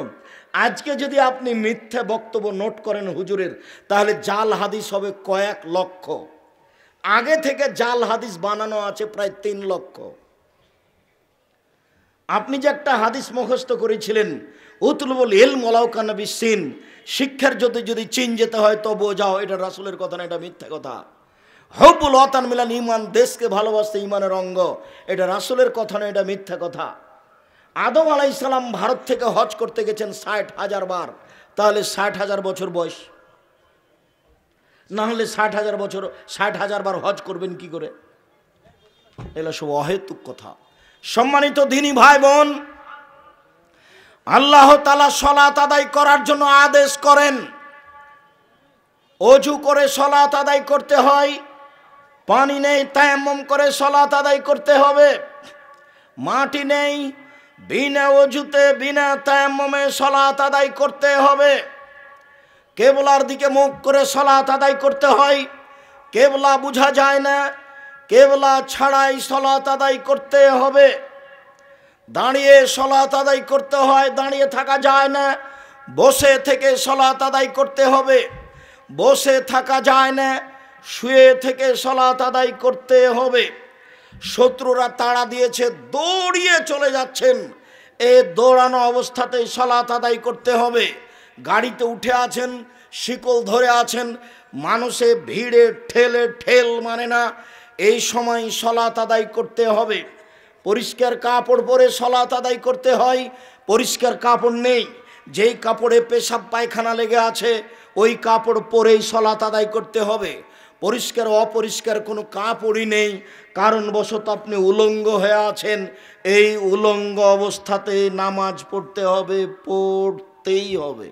আজকে যদি আপনি মিথ্যা বক্তব্য নোট করেন হুজুরের তাহলে জাল হাদিস হবে কয়েক লক্ষ আগে থেকে জাল হাদিস বানানো আছে প্রায় তিন লক্ষ আপনি যে একটা হাদিস মুখস্থ করেছিলেন উতলবুল ইল মলাউকানবী সিন শিক্ষার যদি যদি চীন যেতে হয় তবুও যাও এটা রাসুলের কথা না এটা মিথ্যা কথা হবুল অতান মিলান ইমান দেশকে ভালোবাসতে ইমানের অঙ্গ এটা রাসুলের কথা না এটা মিথ্যা কথা আদম আলাই ইসলাম ভারত থেকে হজ করতে গেছেন ষাট হাজার বার তাহলে ষাট হাজার বছর বয়স না হলে ষাট হাজার বছর ষাট হাজার বার হজ করবেন কি করে এলা সব অহেতুক কথা সম্মানিত দিনী ভাই বোন আল্লাহ তালা সলাত আদায় করার জন্য আদেশ করেন অজু করে সলাৎ আদায় করতে হয় পানি নেই তায়াম্মম করে সলাৎ আদায় করতে হবে মাটি নেই বিনা অজুতে বিনা তায়াম্মমে সলাৎ আদায় করতে হবে কেবলার দিকে মুখ করে সলাৎ আদায় করতে হয় কেবলা বোঝা যায় না কেবলা ছাড়াই সলাৎ আদায় করতে হবে দাঁড়িয়ে সলাত আদায় করতে হয় দাঁড়িয়ে থাকা যায় না বসে থেকে সলাত আদায় করতে হবে বসে থাকা যায় না শুয়ে থেকে সলাত আদায় করতে হবে শত্রুরা তাড়া দিয়েছে দৌড়িয়ে চলে যাচ্ছেন এ দৌড়ানো অবস্থাতেই সলাত আদায় করতে হবে গাড়িতে উঠে আছেন শিকল ধরে আছেন মানুষে ভিড়ে ঠেলে ঠেল মানে না এই সময় সলাত আদায় করতে হবে পরিষ্কার কাপড় পরে সলাত আদায় করতে হয় পরিষ্কার কাপড় নেই যেই কাপড়ে পেশাব পায়খানা লেগে আছে ওই কাপড় পরেই সলাত আদায় করতে হবে পরিষ্কার অপরিষ্কার কোনো কাপড়ই নেই কারণবশত আপনি উলঙ্গ হয়ে আছেন এই উলঙ্গ অবস্থাতে নামাজ পড়তে হবে পড়তেই হবে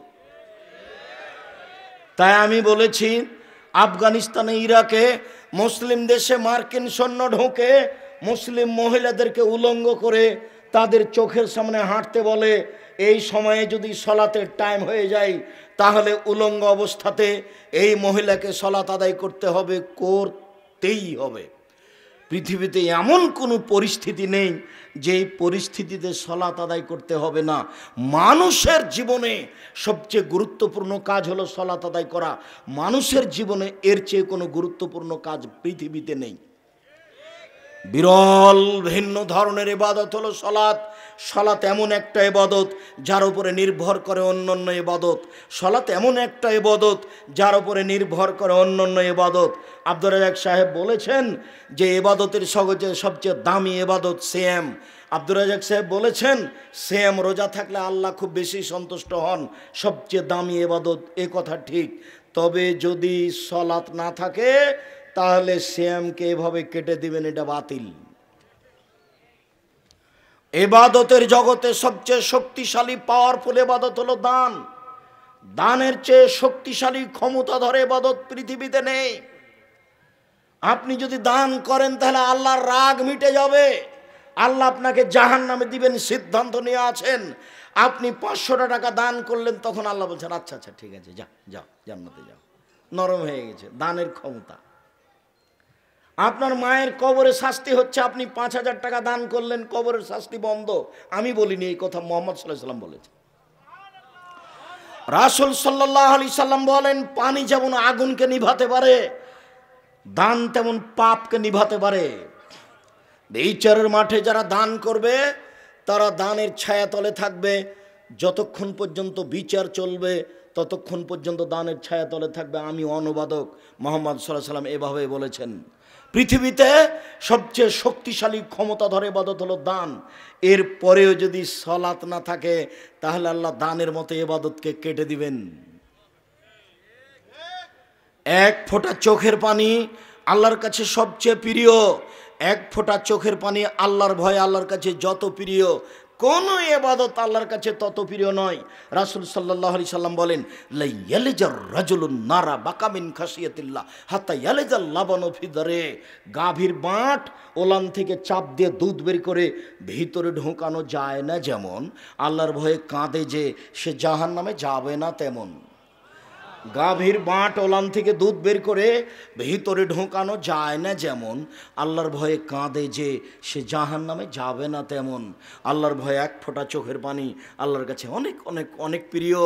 তাই আমি বলেছি আফগানিস্তানে ইরাকে মুসলিম দেশে মার্কিন সৈন্য ঢোকে মুসলিম মহিলাদেরকে উলঙ্গ করে তাদের চোখের সামনে হাঁটতে বলে এই সময়ে যদি সলাতে টাইম হয়ে যায় তাহলে উলঙ্গ অবস্থাতে এই মহিলাকে সলাত আদায় করতে হবে করতেই হবে পৃথিবীতে এমন কোনো পরিস্থিতি নেই যেই পরিস্থিতিতে সলাত আদায় করতে হবে না মানুষের জীবনে সবচেয়ে গুরুত্বপূর্ণ কাজ হলো সলাত আদায় করা মানুষের জীবনে এর চেয়ে কোনো গুরুত্বপূর্ণ কাজ পৃথিবীতে নেই বিরল ভিন্ন ধরনের এবাদত হলো সলাত সলাত এমন একটা এবাদত যার উপরে নির্ভর করে অন্য এবাদত সলাত এমন একটা এবাদত যার উপরে নির্ভর করে অন্য এবাদত আব্দুর রাজাক সাহেব বলেছেন যে এবাদতের সগজে সবচেয়ে দামি এবাদত সেম আব্দুর রাজাক সাহেব বলেছেন সেম রোজা থাকলে আল্লাহ খুব বেশি সন্তুষ্ট হন সবচেয়ে দামি এবাদত এ কথা ঠিক তবে যদি সলাৎ না থাকে তাহলে শ্যামকে এভাবে কেটে দিবেন এটা বাতিল এবাদতের জগতে সবচেয়ে শক্তিশালী পাওয়ারফুল এবাদত হলো দান দানের চেয়ে শক্তিশালী ক্ষমতা ধরে এবাদত পৃথিবীতে নেই আপনি যদি দান করেন তাহলে আল্লাহর রাগ মিটে যাবে আল্লাহ আপনাকে জাহান নামে দিবেন সিদ্ধান্ত নিয়ে আছেন আপনি পাঁচশোটা টাকা দান করলেন তখন আল্লাহ বলছেন আচ্ছা আচ্ছা ঠিক আছে যা যাও জান্নাতে যাও নরম হয়ে গেছে দানের ক্ষমতা আপনার মায়ের কবরের শাস্তি হচ্ছে আপনি পাঁচ হাজার টাকা দান করলেন কবরের শাস্তি বন্ধ আমি বলিনি এই কথা মোহাম্মদ সাল্লাহাম বলেছে রাসুল সাল্লাহ আলি সাল্লাম বলেন পানি যেমন আগুনকে নিভাতে পারে দান তেমন পাপকে নিভাতে পারে বিচারের মাঠে যারা দান করবে তারা দানের ছায়া তলে থাকবে যতক্ষণ পর্যন্ত বিচার চলবে ততক্ষণ পর্যন্ত দানের ছায়া তলে থাকবে আমি অনুবাদক মোহাম্মদ সাল্লাহ সাল্লাম এভাবে বলেছেন পৃথিবীতে সবচেয়ে শক্তিশালী ক্ষমতা ধরে এবাদত হলো দান এর পরেও যদি সলাত না থাকে তাহলে আল্লাহ দানের মতো এবাদতকে কেটে দিবেন এক ফোঁটা চোখের পানি আল্লাহর কাছে সবচেয়ে প্রিয় এক ফোঁটা চোখের পানি আল্লাহর ভয় আল্লাহর কাছে যত প্রিয় কোনো এবাদত আল্লাহর কাছে তত প্রিয় নয় রাসুল সাল্লাহ আলি সাল্লাম বলেন লাইয়ালেজার রাজুলুন নারা বাকামিন খাসিয়াতিল্লা হাতা ইয়ালেজার লাবানো ফিদরে গাভীর বাঁট ওলান থেকে চাপ দিয়ে দুধ বের করে ভিতরে ঢোকানো যায় না যেমন আল্লাহর ভয়ে কাঁদে যে সে জাহান নামে যাবে না তেমন গাভীর বাঁট ওলান থেকে দুধ বের করে ভিতরে ঢোকানো যায় না যেমন আল্লাহর ভয়ে কাঁদে যে সে জাহান নামে যাবে না তেমন আল্লাহর ভয়ে এক ফোঁটা চোখের পানি আল্লাহর কাছে অনেক অনেক অনেক প্রিয়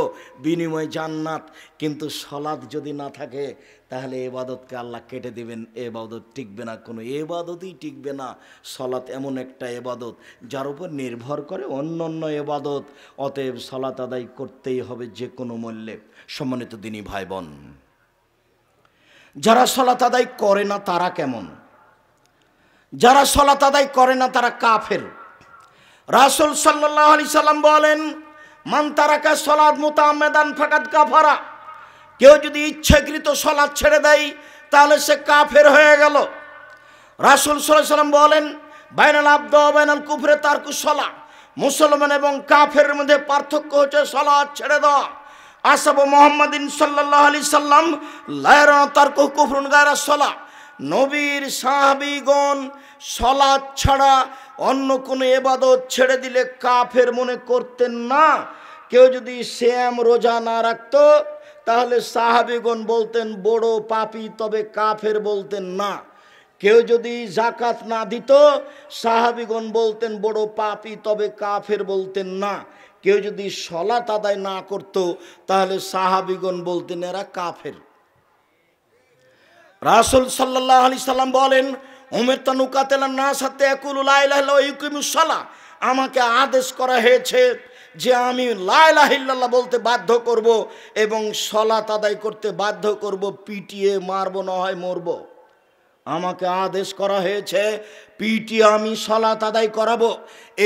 বিনিময় জান্নাত কিন্তু সলাদ যদি না থাকে তাহলে এবাদতকে আল্লাহ কেটে দিবেন এবাদত টিকবে না কোনো এবাদতই টিকবে না সলাৎ এমন একটা এবাদত যার উপর নির্ভর করে অন্য অন্য এবাদত অতএব সলাৎ আদায় করতেই হবে যে কোনো মূল্যে সম্মানিত দিনই ভাই বোন যারা সলাৎ আদায় করে না তারা কেমন যারা সলাৎ আদায় করে না তারা কাফের রাসুল সাল্লাহ আলি সাল্লাম বলেন মান তারাকা সলাদ মোতামেদান ফাকাত কাফারা কেউ যদি ইচ্ছাকৃত সলাদ ছেড়ে দেয় তাহলে সে কাফের হয়ে গেল রাসুল সাল্লাম বলেন বাইনাল আব্দ বাইনাল কুফরে তার কুসলা মুসলমান এবং কাফের মধ্যে পার্থক্য হচ্ছে সলাদ ছেড়ে দেওয়া আসব মোহাম্মদ সাল্লাহ আলি সাল্লাম লায়রন তার কুফরুন গায়রা সলা নবীর সাহাবিগণ সলাদ ছাড়া অন্য কোনো এবাদত ছেড়ে দিলে কাফের মনে করতেন না কেউ যদি শ্যাম রোজা না রাখতো তাহলে সাহাবিগণ বলতেন বড় পাপি তবে কাফের বলতেন না কেউ যদি জাকাত না দিত সাহাবিগণ বলতেন বড় পাপি তবে কাফের বলতেন না কেউ যদি সলাত আদায় না করত তাহলে সাহাবিগণ বলতেন এরা কাফের রাসুল সাল্লাহ আলি সাল্লাম বলেন উমের তানুকাতেলা না সাথে একুল আমাকে আদেশ করা হয়েছে যে আমি লাইলাহিল্লাহ বলতে বাধ্য করব এবং সলাত আদায় করতে বাধ্য করব পিটিয়ে মারব না হয় মরব আমাকে আদেশ করা হয়েছে পিটি আমি সলা তাদাই করাবো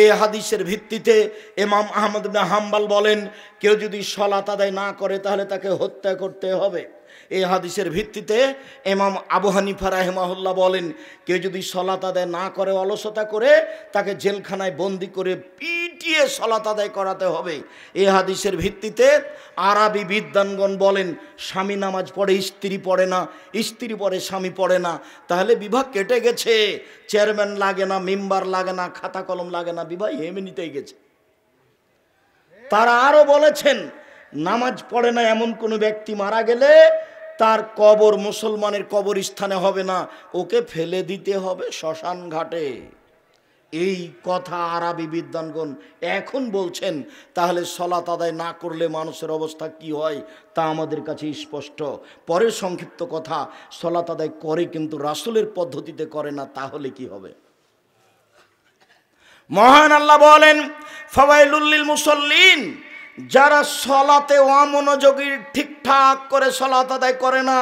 এ হাদিসের ভিত্তিতে এমাম আহমদ হাম্বাল বলেন কেউ যদি সলা তাদাই না করে তাহলে তাকে হত্যা করতে হবে এই হাদিসের ভিত্তিতে এমাম আবু হানিফা রাহেমাহুল্লাহ বলেন কেউ যদি সলাত আদায় না করে অলসতা করে তাকে জেলখানায় বন্দি করে পিটিয়ে সলাত আদায় করাতে হবে এ হাদিসের ভিত্তিতে আরবি বিদ্যানগণ বলেন স্বামী নামাজ পড়ে স্ত্রী পড়ে না স্ত্রী পড়ে স্বামী পড়ে না তাহলে বিবাহ কেটে গেছে চেয়ারম্যান লাগে না মেম্বার লাগে না খাতা কলম লাগে না বিবাহ এমনিতেই গেছে তারা আরও বলেছেন নামাজ পড়ে না এমন কোনো ব্যক্তি মারা গেলে তার কবর মুসলমানের কবর স্থানে হবে না ওকে ফেলে দিতে হবে শ্মশান ঘাটে এই কথা আরবি বিদ্বানগণ এখন বলছেন তাহলে সলা আদায় না করলে মানুষের অবস্থা কি হয় তা আমাদের কাছে স্পষ্ট পরের সংক্ষিপ্ত কথা সলা আদায় করে কিন্তু রাসুলের পদ্ধতিতে করে না তাহলে কি হবে মহান আল্লাহ বলেন ফবাইলুল্লিল মুসল্লিন যারা সলাতে অমনোযোগী ঠিকঠাক করে সলাত আদায় করে না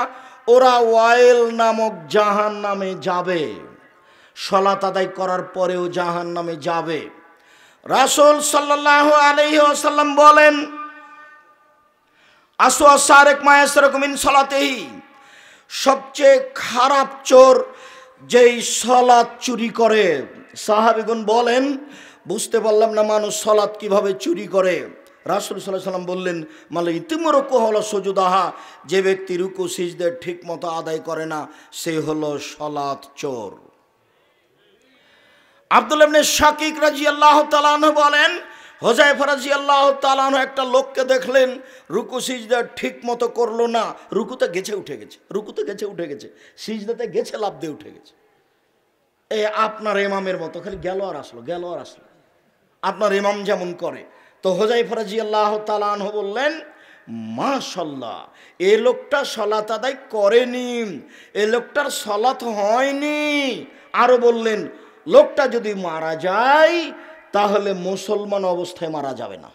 ওরা ওয়াইল নামক জাহান নামে যাবে সলাত আদায় করার পরেও জাহান নামে যাবে রাসুল সাল্লাহ আলহি আসাল্লাম বলেন আসু আসারেক মায়াসরকমিন সলাতেই সবচেয়ে খারাপ চোর যেই সলাদ চুরি করে সাহাবিগুন বলেন বুঝতে পারলাম না মানুষ সলাদ কিভাবে চুরি করে রাসুল সাল্লাহ সাল্লাম বললেন মালে ইতিমর হলো সজুদাহা যে ব্যক্তি রুকু সিজদের ঠিক মতো আদায় করে না সে হলো সলাৎ চোর আব্দুল ইবনে শাকিক রাজি আল্লাহ বলেন হোজাইফা আল্লাহ একটা লোককে দেখলেন রুকু সিজদা ঠিক মতো করলো না রুকুতে গেছে উঠে গেছে রুকুতে গেছে উঠে গেছে সিজদাতে গেছে লাভ দিয়ে উঠে গেছে এ আপনার এমামের মতো খালি গেল আর আসলো গেল আর আসলো আপনার এমাম যেমন করে তো হোজাই ফরাজি আল্লাহ তালাহ বললেন মাশাল্লাহ এ লোকটা সলাত আদায় করেনি এ লোকটার সলাত হয়নি আরও বললেন লোকটা যদি মারা যায় তাহলে মুসলমান অবস্থায় মারা যাবে না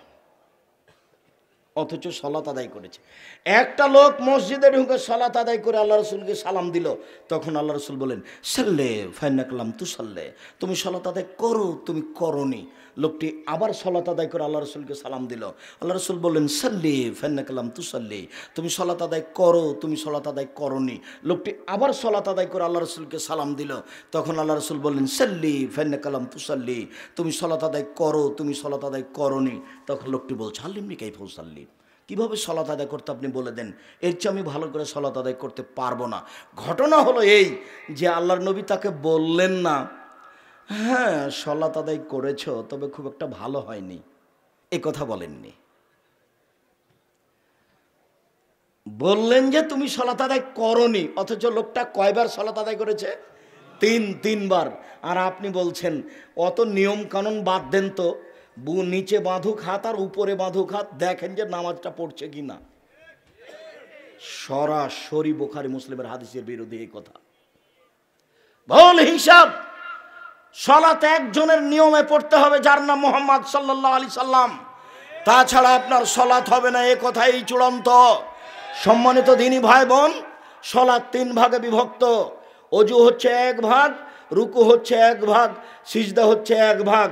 অথচ সলাত আদায় করেছে একটা লোক মসজিদে ঢুকে সলাত আদায় করে আল্লাহ রসুলকে সালাম দিল তখন আল্লাহ রসুল বলেন সাল্লে ফাইনাকলাম তু সাল্লে তুমি সলাত আদায় করো তুমি করনি লোকটি আবার সলাত আদায় করে আল্লাহ রসুলকে সালাম দিল আল্লাহ রসুল বললেন সাল্লি ফেন্নাকালাম তুসাল্লি তুমি সলাত আদায় করো তুমি সলাত আদায় করনি লোকটি আবার সলাত আদায় করে আল্লাহ রসুলকে সালাম দিল তখন আল্লাহ রসুল বললেন সাল্লি ফেন্নাকালাম তুসাল্লি তুমি সলাত আদায় করো তুমি সলাত আদায় করনি তখন লোকটি বলছে আল্লিমনি কাই ফৌসাল্লি কীভাবে সলাত আদায় করতে আপনি বলে দেন এর চেয়ে আমি ভালো করে সলাত আদায় করতে পারবো না ঘটনা হলো এই যে আল্লাহর নবী তাকে বললেন না হ্যাঁ সলাত আদায় করেছ তবে খুব একটা ভালো হয়নি এ কথা বলেননি বললেন যে তুমি সলাত আদায় করনি অথচ লোকটা কয়বার সলাত আদায় করেছে তিন তিনবার আর আপনি বলছেন অত নিয়ম কানুন বাদ দেন তো বু নিচে বাঁধুক হাত আর উপরে বাঁধুক হাত দেখেন যে নামাজটা পড়ছে কি না সরাসরি বোখারি মুসলিমের হাদিসের বিরোধী এই কথা ভুল হিসাব সলাতে একজনের নিয়মে পড়তে হবে যার নাম মোহাম্মদ সাল্লাহ আলি সাল্লাম তাছাড়া আপনার সলাৎ হবে না এ কথাই চূড়ান্ত সম্মানিত দিনী ভাই বোন সলাৎ তিন ভাগে বিভক্ত অজু হচ্ছে এক ভাগ রুকু হচ্ছে এক ভাগ সিজদা হচ্ছে এক ভাগ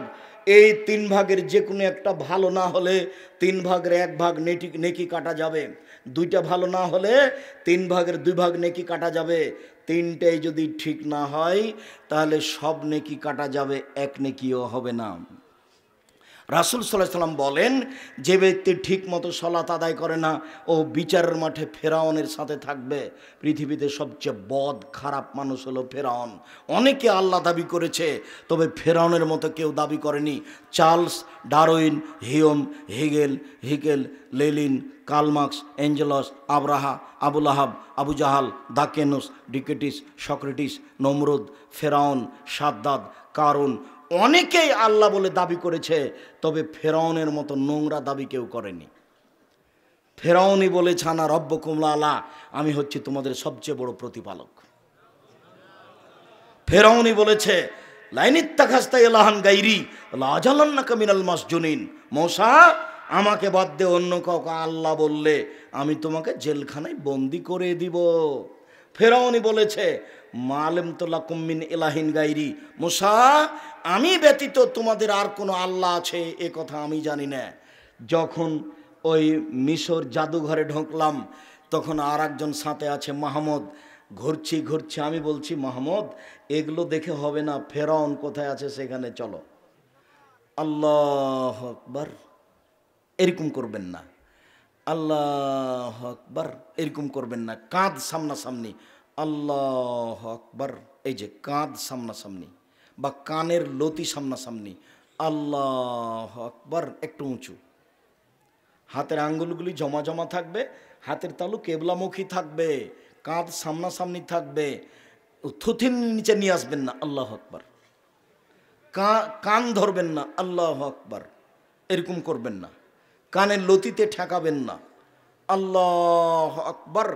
এই তিন ভাগের যে কোনো একটা ভালো না হলে তিন ভাগের এক ভাগ নেটি নেকি কাটা যাবে দুইটা ভালো না হলে তিন ভাগের দুই ভাগ নেকি কাটা যাবে তিনটাই যদি ঠিক না হয় তাহলে সব নেকি কাটা যাবে এক নেকিও হবে না রাসুল সাল্লাহ সাল্লাম বলেন যে ব্যক্তি ঠিক মতো সলাত আদায় করে না ও বিচারের মাঠে ফেরাউনের সাথে থাকবে পৃথিবীতে সবচেয়ে বদ খারাপ মানুষ হলো ফেরাউন অনেকে আল্লাহ দাবি করেছে তবে ফেরাউনের মতো কেউ দাবি করেনি Charles Darwin Hume Hegel Haeckel Lenin Karl Marx Engels আবরাহা আবুল আহাব আবু জাহাল দাকেনস ডিকেটিস সক্রেটিস নমরুদ ফেরাউন সাদ্দাদ কারুন অনেকেই আল্লাহ বলে দাবি করেছে তবে ফেরাউনের মতো নোংরা দাবি কেউ করেনি ফেরাউনি বলে ছানা রব্য কুমলা আলা আমি হচ্ছি তোমাদের সবচেয়ে বড় প্রতিপালক ফেরাউনি বলেছে লাইনিত্তা এলাহান গাইরি লাজালান্না কামিনাল মাসজুনিন মশা আমাকে বাদ দে অন্য কাউকে আল্লাহ বললে আমি তোমাকে জেলখানায় বন্দি করে দিব ফেরাউনি বলেছে মালেম তোলা কুম্মিন এলাহিন গাইরি মশা আমি ব্যতীত তোমাদের আর কোনো আল্লাহ আছে এ কথা আমি জানি না যখন ওই মিশর জাদুঘরে ঢুকলাম তখন আর একজন সাঁতে আছে মাহমদ ঘুরছি ঘুরছি আমি বলছি মাহমদ এগুলো দেখে হবে না ফেরন কোথায় আছে সেখানে চলো আল্লাহ আকবর এরকম করবেন না আল্লাহ আকবর এরকম করবেন না কাঁধ সামনাসামনি আল্লাহ আকবর এই যে কাঁধ সামনাসামনি বা কানের লতি সামনাসামনি আল্লাহ আকবর একটু উঁচু হাতের আঙ্গুলগুলি জমা জমা থাকবে হাতের তালু কেবলামুখী থাকবে কাঁধ সামনাসামনি থাকবে থুথিন নিচে নিয়ে আসবেন না আল্লাহ আকবর কান ধরবেন না আল্লাহ আকবর এরকম করবেন না কানের লতিতে ঠেকাবেন না আল্লাহ আকবর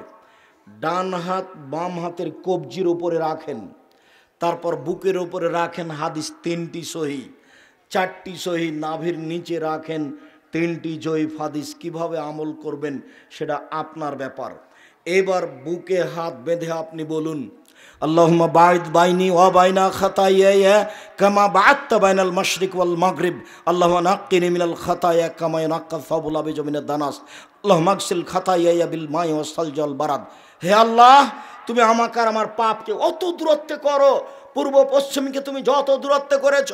ডান হাত বাম হাতের কবজির উপরে রাখেন তারপর বুকের ওপরে রাখেন হাদিস তিনটি সহি চারটি সহি নাভির নিচে রাখেন তিনটি জয়ীফ হাদিস কিভাবে আমল করবেন সেটা আপনার ব্যাপার এবার বুকে হাত বেঁধে আপনি বলুন আল্লাহমা বাইদ বাইনি ও বাইনা খাতাইয়া কামা বাত্তা বাইনাল মশরিক মাগরিব আল্লাহ নাক্কিনি মিনাল খাতাইয়া কামায় নাক্কা ফাবুল আবি জমিনের দানাস আল্লাহ মাকসিল খাতাইয়া বিল মাই জল বারাদ হে আল্লাহ তুমি আমাকে আর আমার পাপকে অত দূরত্বে করো পূর্ব পশ্চিমকে তুমি যত দূরত্বে করেছ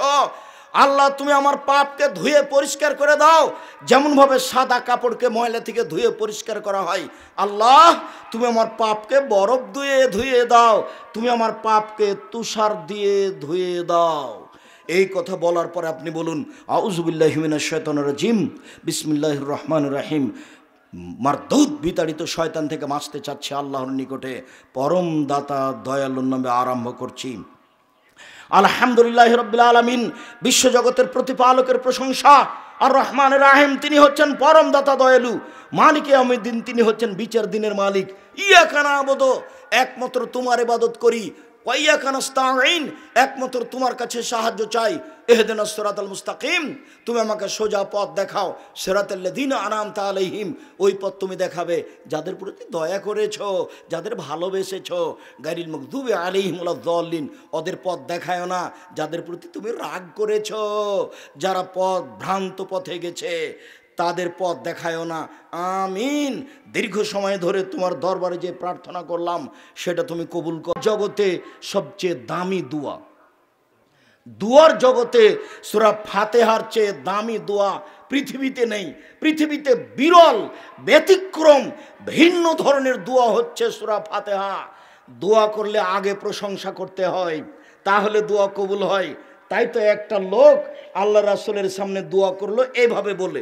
আল্লাহ তুমি আমার পাপকে ধুয়ে পরিষ্কার করে দাও যেমনভাবে সাদা কাপড়কে ময়লা থেকে ধুয়ে পরিষ্কার করা হয় আল্লাহ তুমি আমার পাপকে বরফ ধুয়ে ধুয়ে দাও তুমি আমার পাপকে তুষার দিয়ে ধুয়ে দাও এই কথা বলার পরে আপনি বলুন আউজুবিল্লাহ হিমিনা শৈতন রাজিম বিসমিল্লাহ রহমান রাহিম মার দৌদ বিতাড়িত শয়তান থেকে বাঁচতে চাচ্ছে আল্লাহর নিকটে পরম দাতা দয়ালুর নামে আরম্ভ করছি আলহামদুলিল্লাহ রব্বুল আলমিন বিশ্বজগতের প্রতিপালকের প্রশংসা আর রহমান রাহেম তিনি হচ্ছেন পরম দাতা দয়ালু মালিকে অমিদ্দিন তিনি হচ্ছেন বিচার দিনের মালিক ইয়া কানা আবদ একমাত্র তোমার ইবাদত করি একমাত্র তোমার কাছে সাহায্য চাই এহেদিন সেরাতাল মুস্তাকিম তুমি আমাকে সোজা পথ দেখাও দিন আনাম তালহিম ওই পথ তুমি দেখাবে যাদের প্রতি দয়া করেছ যাদের ভালোবেসেছ গাড়ির মুখ দুবে আলিহিমুল্লাহদ্দিন ওদের পথ দেখায় না যাদের প্রতি তুমি রাগ করেছ যারা পথ ভ্রান্ত পথে গেছে তাদের পথ দেখায়ও না আমিন দীর্ঘ সময় ধরে তোমার দরবারে যে প্রার্থনা করলাম সেটা তুমি কবুল কর জগতে সবচেয়ে দামি দোয়া দুয়ার জগতে সুরা ফাতেহার চেয়ে দামি দোয়া পৃথিবীতে নেই পৃথিবীতে বিরল ব্যতিক্রম ভিন্ন ধরনের দোয়া হচ্ছে সুরা ফাতেহা দোয়া করলে আগে প্রশংসা করতে হয় তাহলে দোয়া কবুল হয় তাই তো একটা লোক আল্লাহ রাসুলের সামনে দোয়া করলো এভাবে বলে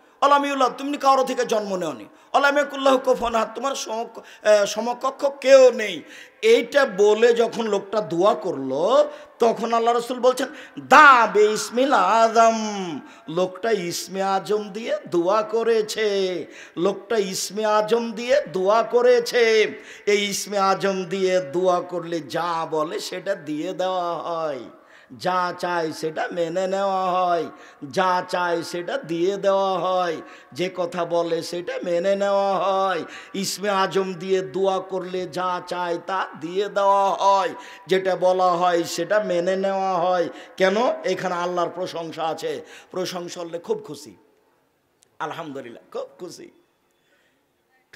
আলামিউল্লাহ তুমি কারো থেকে জন্ম নেওনি অলামিকুল্লাহ কফনাহ তোমার সমকক্ষ কেউ নেই এইটা বলে যখন লোকটা দোয়া করলো তখন আল্লাহ রসুল বলছেন দা বে ইসমিল আদম লোকটা ইসমে আজম দিয়ে দোয়া করেছে লোকটা ইসমে আজম দিয়ে দোয়া করেছে এই ইসমে আজম দিয়ে দোয়া করলে যা বলে সেটা দিয়ে দেওয়া হয় যা চায় সেটা মেনে নেওয়া হয় যা চায় সেটা দিয়ে দেওয়া হয় যে কথা বলে সেটা মেনে নেওয়া হয় ইসমে আজম দিয়ে দোয়া করলে যা চায় তা দিয়ে দেওয়া হয় যেটা বলা হয় সেটা মেনে নেওয়া হয় কেন এখানে আল্লাহর প্রশংসা আছে প্রশংসা হলে খুব খুশি আলহামদুলিল্লাহ খুব খুশি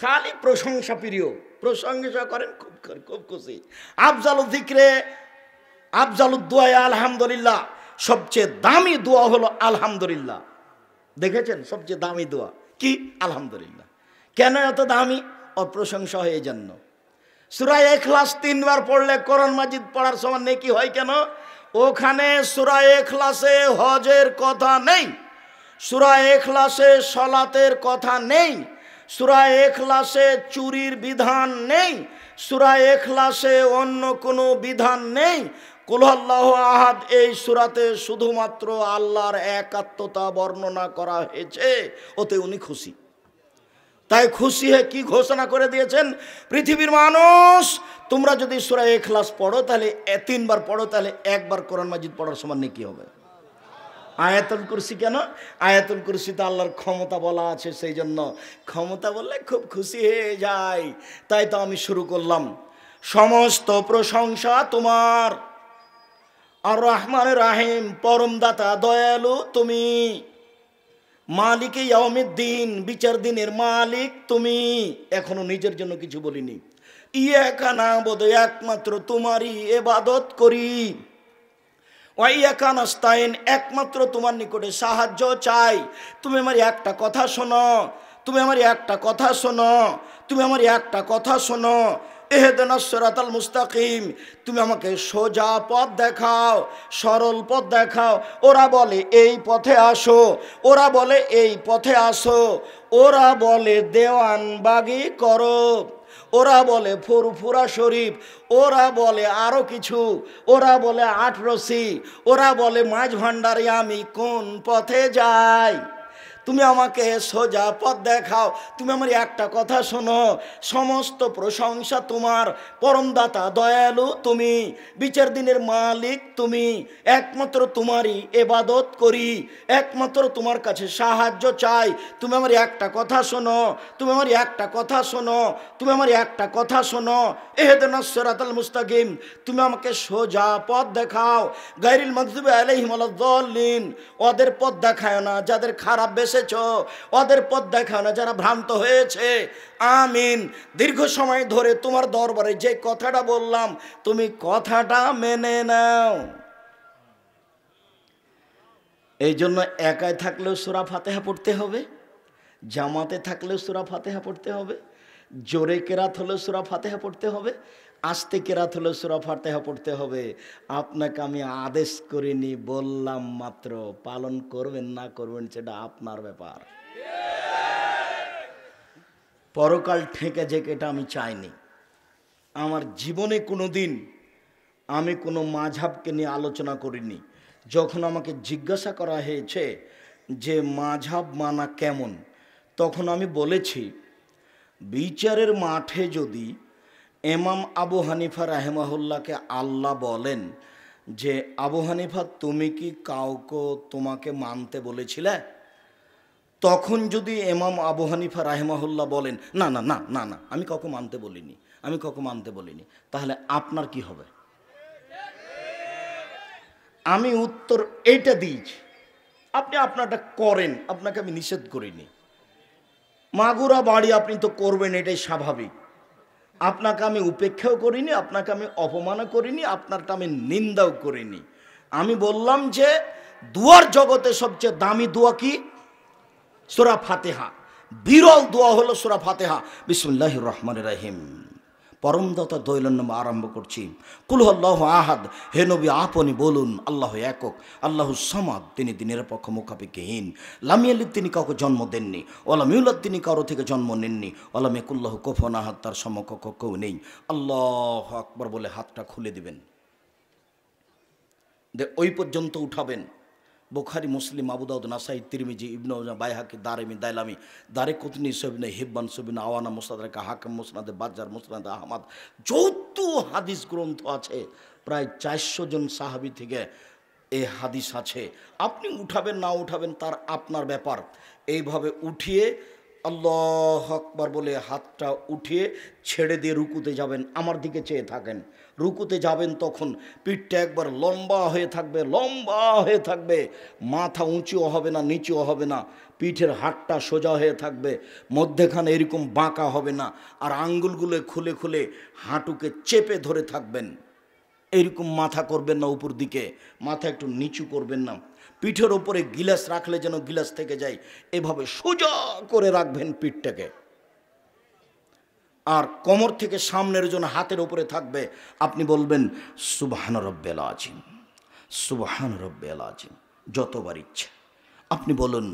খালি প্রশংসা প্রিয় প্রশংসা করেন খুব খুব খুশি আফজাল দিকরে আফজালুদ্দোয়া আলহামদুলিল্লাহ সবচেয়ে দামি দোয়া হলো আলহামদুলিল্লাহ দেখেছেন সবচেয়ে দামি দোয়া কি আলহামদুলিল্লাহ কেন এত দামি অপ্রশংসা হয়ে জন্য সুরায় এখলাস তিনবার পড়লে করন মাজিদ পড়ার সময় নেকি হয় কেন ওখানে সুরায় এখলাসে হজের কথা নেই সুরায় এখলাসে সলাতের কথা নেই সুরায় এখলাসে চুরির বিধান নেই সুরায় এখলাসে অন্য কোনো বিধান নেই কুলহল্লাহ আহাদ এই সুরাতে শুধুমাত্র আল্লাহর একাত্মতা বর্ণনা করা হয়েছে ওতে উনি খুশি তাই খুশি হয়ে কি ঘোষণা করে দিয়েছেন পৃথিবীর মানুষ তোমরা যদি সুরা এখলাস পড়ো তাহলে তিনবার পড়ো তাহলে একবার কোরআন মাজিদ পড়ার সমান কি হবে আয়াতুল কুরসি কেন আয়াতুল তো আল্লাহর ক্ষমতা বলা আছে সেই জন্য ক্ষমতা বললে খুব খুশি হয়ে যায় তাই তো আমি শুরু করলাম সমস্ত প্রশংসা তোমার আর রহমান রাহিম পরমদাতা দয়ালু তুমি মালিকে দিন বিচার দিনের মালিক তুমি এখনো নিজের জন্য কিছু বলিনি ইয়াকা না বোধ একমাত্র তোমারই এবাদত করি ওয়াইয়াকানস্তাইন একমাত্র তোমার নিকটে সাহায্য চাই তুমি আমার একটা কথা শোনো তুমি আমার একটা কথা শোনো তুমি আমার একটা কথা শোনো এহেদনাসরাতাল মুস্তাকিম তুমি আমাকে সোজা পথ দেখাও সরল পথ দেখাও ওরা বলে এই পথে আসো ওরা বলে এই পথে আসো ওরা বলে বাগি কর ওরা বলে ফুরফুরা শরীফ ওরা বলে আরও কিছু ওরা বলে আটরসি ওরা বলে মাঝ ভাণ্ডারে আমি কোন পথে যাই তুমি আমাকে সোজা পথ দেখাও তুমি আমার একটা কথা শোনো সমস্ত প্রশংসা তোমার পরমদাতা দয়ালু তুমি বিচার দিনের মালিক তুমি একমাত্র তোমারই এবাদত করি একমাত্র তোমার কাছে সাহায্য চাই তুমি আমার একটা কথা শোনো তুমি আমার একটা কথা শোনো তুমি আমার একটা কথা শোনো এহেদনা মুস্তাকিম তুমি আমাকে সোজা পথ দেখাও গাইরিল মজদুবে আলহিমাল ওদের পথ দেখায় না যাদের খারাপ বেশ এসেছ ওদের পথ দেখানো যারা ভ্রান্ত হয়েছে আমিন দীর্ঘ সময় ধরে তোমার দরবারে যে কথাটা বললাম তুমি কথাটা মেনে নাও এই জন্য একাই থাকলেও সুরা ফাতেহা পড়তে হবে জামাতে থাকলেও সুরা ফাতেহা পড়তে হবে জোরে কেরাত হলেও সুরা ফাতেহা পড়তে হবে আজ থেকে রাত হলো সুরা ফাতেহা পড়তে হবে আপনাকে আমি আদেশ করিনি বললাম মাত্র পালন করবেন না করবেন সেটা আপনার ব্যাপার পরকাল ঠেকে যেকে এটা আমি চাইনি আমার জীবনে কোনো দিন আমি কোনো মাঝাবকে নিয়ে আলোচনা করিনি যখন আমাকে জিজ্ঞাসা করা হয়েছে যে মাঝাব মানা কেমন তখন আমি বলেছি বিচারের মাঠে যদি এমাম আবু হানিফা রাহেমাহুল্লাহকে আল্লাহ বলেন যে আবু হানিফা তুমি কি কাউকে তোমাকে মানতে বলেছিলে তখন যদি এমাম আবু হানিফা রাহেমাহুল্লাহ বলেন না না না না না আমি কাউকে মানতে বলিনি আমি কাউকে মানতে বলিনি তাহলে আপনার কি হবে আমি উত্তর এইটা দিয়েছি আপনি আপনারটা করেন আপনাকে আমি নিষেধ করিনি মাগুরা বাড়ি আপনি তো করবেন এটাই স্বাভাবিক আপনাকে আমি উপেক্ষাও করিনি আপনাকে আমি অপমানও করিনি আপনারটা আমি নিন্দাও করিনি আমি বললাম যে দুয়ার জগতে সবচেয়ে দামি দোয়া কি সোরা ফাতেহা বিরল দোয়া হলো সোরা ফাতেহা বিসমুল্লাহ রহমান রাহিম পরমদত্ত দৈলন্যম আরম্ভ করছি কুলহল্লাহ আহাদ হে নবী আপনি বলুন আল্লাহ একক আল্লাহ সমাদ তিনি দিনের পক্ষ মুখাপেক্ষীহীন লামিয়ালিদ তিনি কাউকে জন্ম দেননি ওলামিউল্লাদ তিনি কারো থেকে জন্ম নেননি কুল্লাহ কফন আহাদ তার সমকক্ষ কেউ নেই আল্লাহ আকবর বলে হাতটা খুলে দিবেন ওই পর্যন্ত উঠাবেন বোখারি মুসলিম আবুদাউদ নাসাই তিরমিজি ইবনু বাইহাকি দারেমি দাইলামি দারে কুতনি সবনে হিব্বান সবিন আওয়ানা মুসাদাকা হাকিম মুসনাদে বাজার মুসনাদে আহমদ যৌত হাদিস গ্রন্থ আছে প্রায় চারশো জন সাহাবি থেকে এ হাদিস আছে আপনি উঠাবেন না উঠাবেন তার আপনার ব্যাপার এইভাবে উঠিয়ে আল্লাহ আকবার বলে হাতটা উঠিয়ে ছেড়ে দিয়ে রুকুতে যাবেন আমার দিকে চেয়ে থাকেন রুকুতে যাবেন তখন পিঠটা একবার লম্বা হয়ে থাকবে লম্বা হয়ে থাকবে মাথা উঁচুও হবে না নিচুও হবে না পিঠের হাটটা সোজা হয়ে থাকবে মধ্যেখানে এরকম বাঁকা হবে না আর আঙ্গুলগুলো খুলে খুলে হাঁটুকে চেপে ধরে থাকবেন এরকম মাথা করবেন না উপর দিকে মাথা একটু নিচু করবেন না পিঠের ওপরে গিলাস রাখলে যেন গিলাস থেকে যায় এভাবে সোজা করে রাখবেন পিঠটাকে আর কোমর থেকে সামনের জন্য হাতের উপরে থাকবে আপনি বলবেন সুবাহান রব্বেল আজিম সুবাহান রব্বেল আজিম যতবার ইচ্ছে আপনি বলুন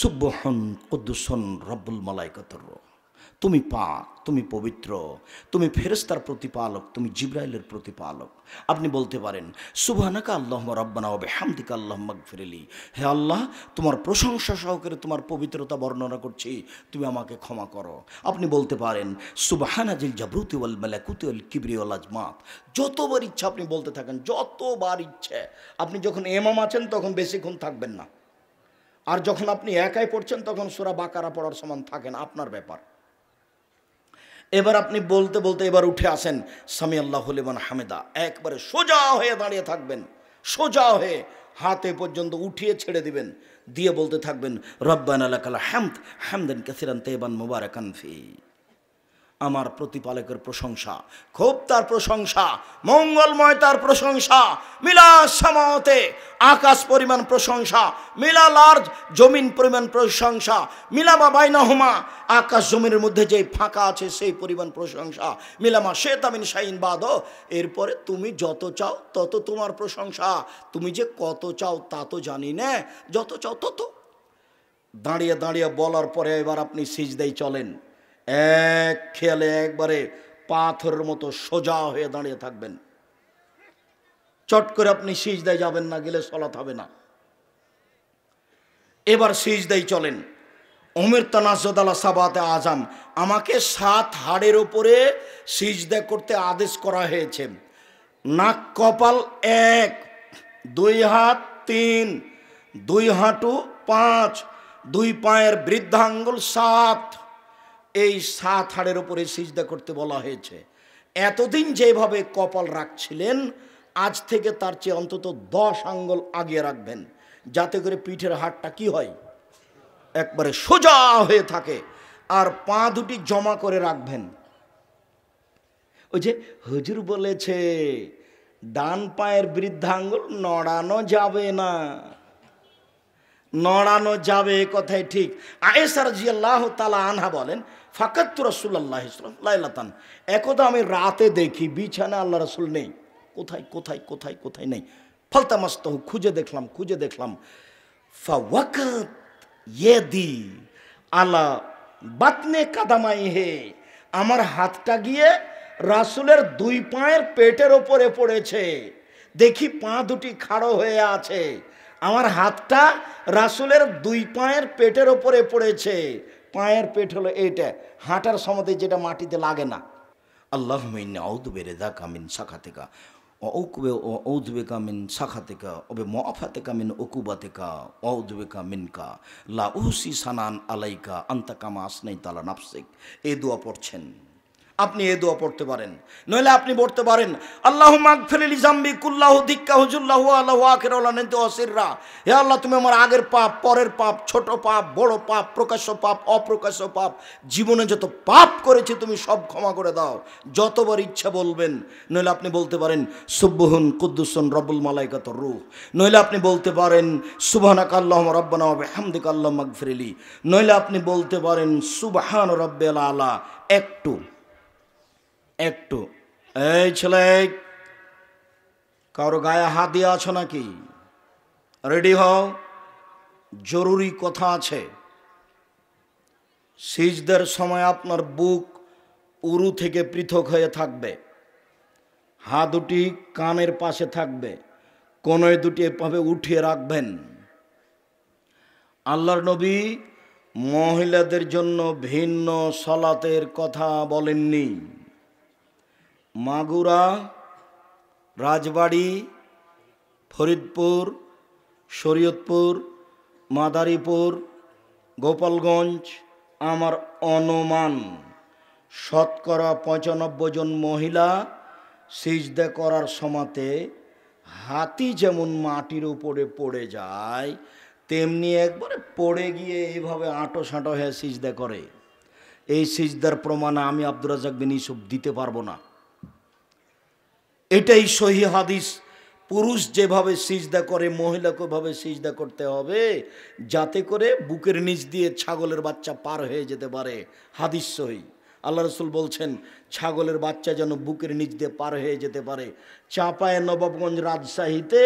সুবহন কদ্দুসন রব্বুল মালাইকতর তুমি পাক তুমি পবিত্র তুমি ফেরেস্তার প্রতিপালক তুমি জিব্রাইলের প্রতিপালক আপনি বলতে পারেন সুবহানাকা আল্লাহ রব্বানা হবে হামদিকা আল্লাহ মগফিরেলি হে আল্লাহ তোমার প্রশংসা সহকারে তোমার পবিত্রতা বর্ণনা করছি তুমি আমাকে ক্ষমা করো আপনি বলতে পারেন সুবহানাজিল জাবরুতি ওয়াল মালাকুতি ওয়াল কিবরি ওয়াল আজমাত যতবার ইচ্ছা আপনি বলতে থাকেন যতবার ইচ্ছে আপনি যখন এমাম আছেন তখন বেশিক্ষণ থাকবেন না আর যখন আপনি একাই পড়ছেন তখন সোরা বাকারা পড়ার সমান থাকেন আপনার ব্যাপার এবার আপনি বলতে বলতে এবার উঠে আসেন সামি আল্লাহ লিমান হামেদা একবারে সোজা হয়ে দাঁড়িয়ে থাকবেন সোজা হয়ে হাতে পর্যন্ত উঠিয়ে ছেড়ে দিবেন দিয়ে বলতে থাকবেন রব্বান আলাকাল হ্যামদ হ্যামদেন কেসিরান তেবান মুবারাকান ফি আমার প্রতিপালকের প্রশংসা খুব তার প্রশংসা মঙ্গলময় তার প্রশংসা মিলা সামাতে আকাশ পরিমাণ প্রশংসা মিলা লার্জ জমিন পরিমাণ প্রশংসা মিলামা বাইনাহুমা আকাশ জমিনের মধ্যে যে ফাঁকা আছে সেই পরিমাণ প্রশংসা মিলামা শ্বেতামিন শাইন বাদ এরপরে তুমি যত চাও তত তোমার প্রশংসা তুমি যে কত চাও তা তো জানি না যত চাও তত দাঁড়িয়ে দাঁড়িয়ে বলার পরে এবার আপনি দেয় চলেন এক খেয়ালে একবারে পাথরের মতো সোজা হয়ে দাঁড়িয়ে থাকবেন চট করে আপনি সিজদায় যাবেন না গেলে সলাত হবে না এবার সিজদাই চলেন অমির তানাজদ আলা সাবাতে আজাম আমাকে সাত হাড়ের ওপরে দেয় করতে আদেশ করা হয়েছে নাক কপাল এক দুই হাত তিন দুই হাঁটু পাঁচ দুই পায়ের বৃদ্ধাঙ্গুল সাত এই সাত হাড়ের উপরে সিজদা করতে বলা হয়েছে এতদিন যেভাবে কপাল রাখছিলেন আজ থেকে তার চেয়ে অন্তত দশ আঙ্গল আগে রাখবেন যাতে করে পিঠের হাড়টা কি হয় একবারে সোজা হয়ে থাকে আর পা দুটি জমা করে রাখবেন ওই যে হুজুর বলেছে ডান পায়ের বৃদ্ধাঙ্গুল নড়ানো যাবে না নড়ানো যাবে কথাই ঠিক আয়েসার জিয়াল্লাহ তালা আনহা বলেন ফাকাত্তু রসুল্লাহ লাইলাতান একদা আমি রাতে দেখি বিছানা আল্লাহ রসুল নেই কোথায় কোথায় কোথায় কোথায় নেই ফালতামাস্ত খুঁজে দেখলাম খুঁজে দেখলাম আলা বাতনে কাদামাই হে আমার হাতটা গিয়ে রাসুলের দুই পায়ের পেটের ওপরে পড়েছে দেখি পা দুটি খাড়ো হয়ে আছে আমার হাতটা রাসুলের দুই পায়ের পেটের ওপরে পড়েছে পায়ের পেট হলো এইটা হাঁটার সময় যেটা মাটিতে লাগে না আল্লাহ মিন ঔদবে রেদা কামিন ওকুবে ও ঔদবে কামিন শাখাতেকা ওবে মফাতে কামিন অকুবাতেকা অউদবে কামিন লা লাউসি সানান আলাইকা কামা আসনাই তালা নাফসিক এ দোয়া পড়ছেন আপনি এ দোয়া পড়তে পারেন নইলে আপনি পড়তে পারেন আল্লাহ মাগফিরিল কুল্লাহ দিক্কা হুজুল্লাহ আল্লাহ আখের অসিররা হে আল্লাহ তুমি আমার আগের পাপ পরের পাপ ছোট পাপ বড় পাপ প্রকাশ্য পাপ অপ্রকাশ্য পাপ জীবনে যত পাপ করেছে তুমি সব ক্ষমা করে দাও যতবার ইচ্ছা বলবেন নইলে আপনি বলতে পারেন সুব্বহন কুদ্দুসন রব্বুল মালাইকাত রুহ নইলে আপনি বলতে পারেন সুবহানাক আল্লাহ রব্বানা হামদিক আল্লাহ মাগফিরিলি নইলে আপনি বলতে পারেন সুবহান রব্বেল আলা একটু একটু এই ছেলে কারো গায়ে হাত দিয়ে আছো নাকি রেডি হও জরুরি কথা আছে সিজদের সময় আপনার বুক উরু থেকে পৃথক হয়ে থাকবে হাত দুটি কানের পাশে থাকবে কোনো দুটি এভাবে উঠিয়ে রাখবেন আল্লাহর নবী মহিলাদের জন্য ভিন্ন সলাতের কথা বলেননি মাগুরা রাজবাড়ি ফরিদপুর শরীয়তপুর মাদারীপুর গোপালগঞ্জ আমার অনুমান শতকরা পঁচানব্বই জন মহিলা সিজদা করার সমাতে হাতি যেমন মাটির উপরে পড়ে যায় তেমনি একবারে পড়ে গিয়ে এইভাবে আঁটো সাঁটো হয়ে সিজদা করে এই সিজদার প্রমাণ আমি আব্দুর রাজাক বিন ইসুফ দিতে পারবো না এটাই সহি হাদিস পুরুষ যেভাবে সিজদা করে মহিলাকেভাবে সিজদা করতে হবে যাতে করে বুকের নিচ দিয়ে ছাগলের বাচ্চা পার হয়ে যেতে পারে হাদিস সহি আল্লাহ রসুল বলছেন ছাগলের বাচ্চা যেন বুকের নিচ দিয়ে পার হয়ে যেতে পারে চাপায় নবাবগঞ্জ রাজশাহীতে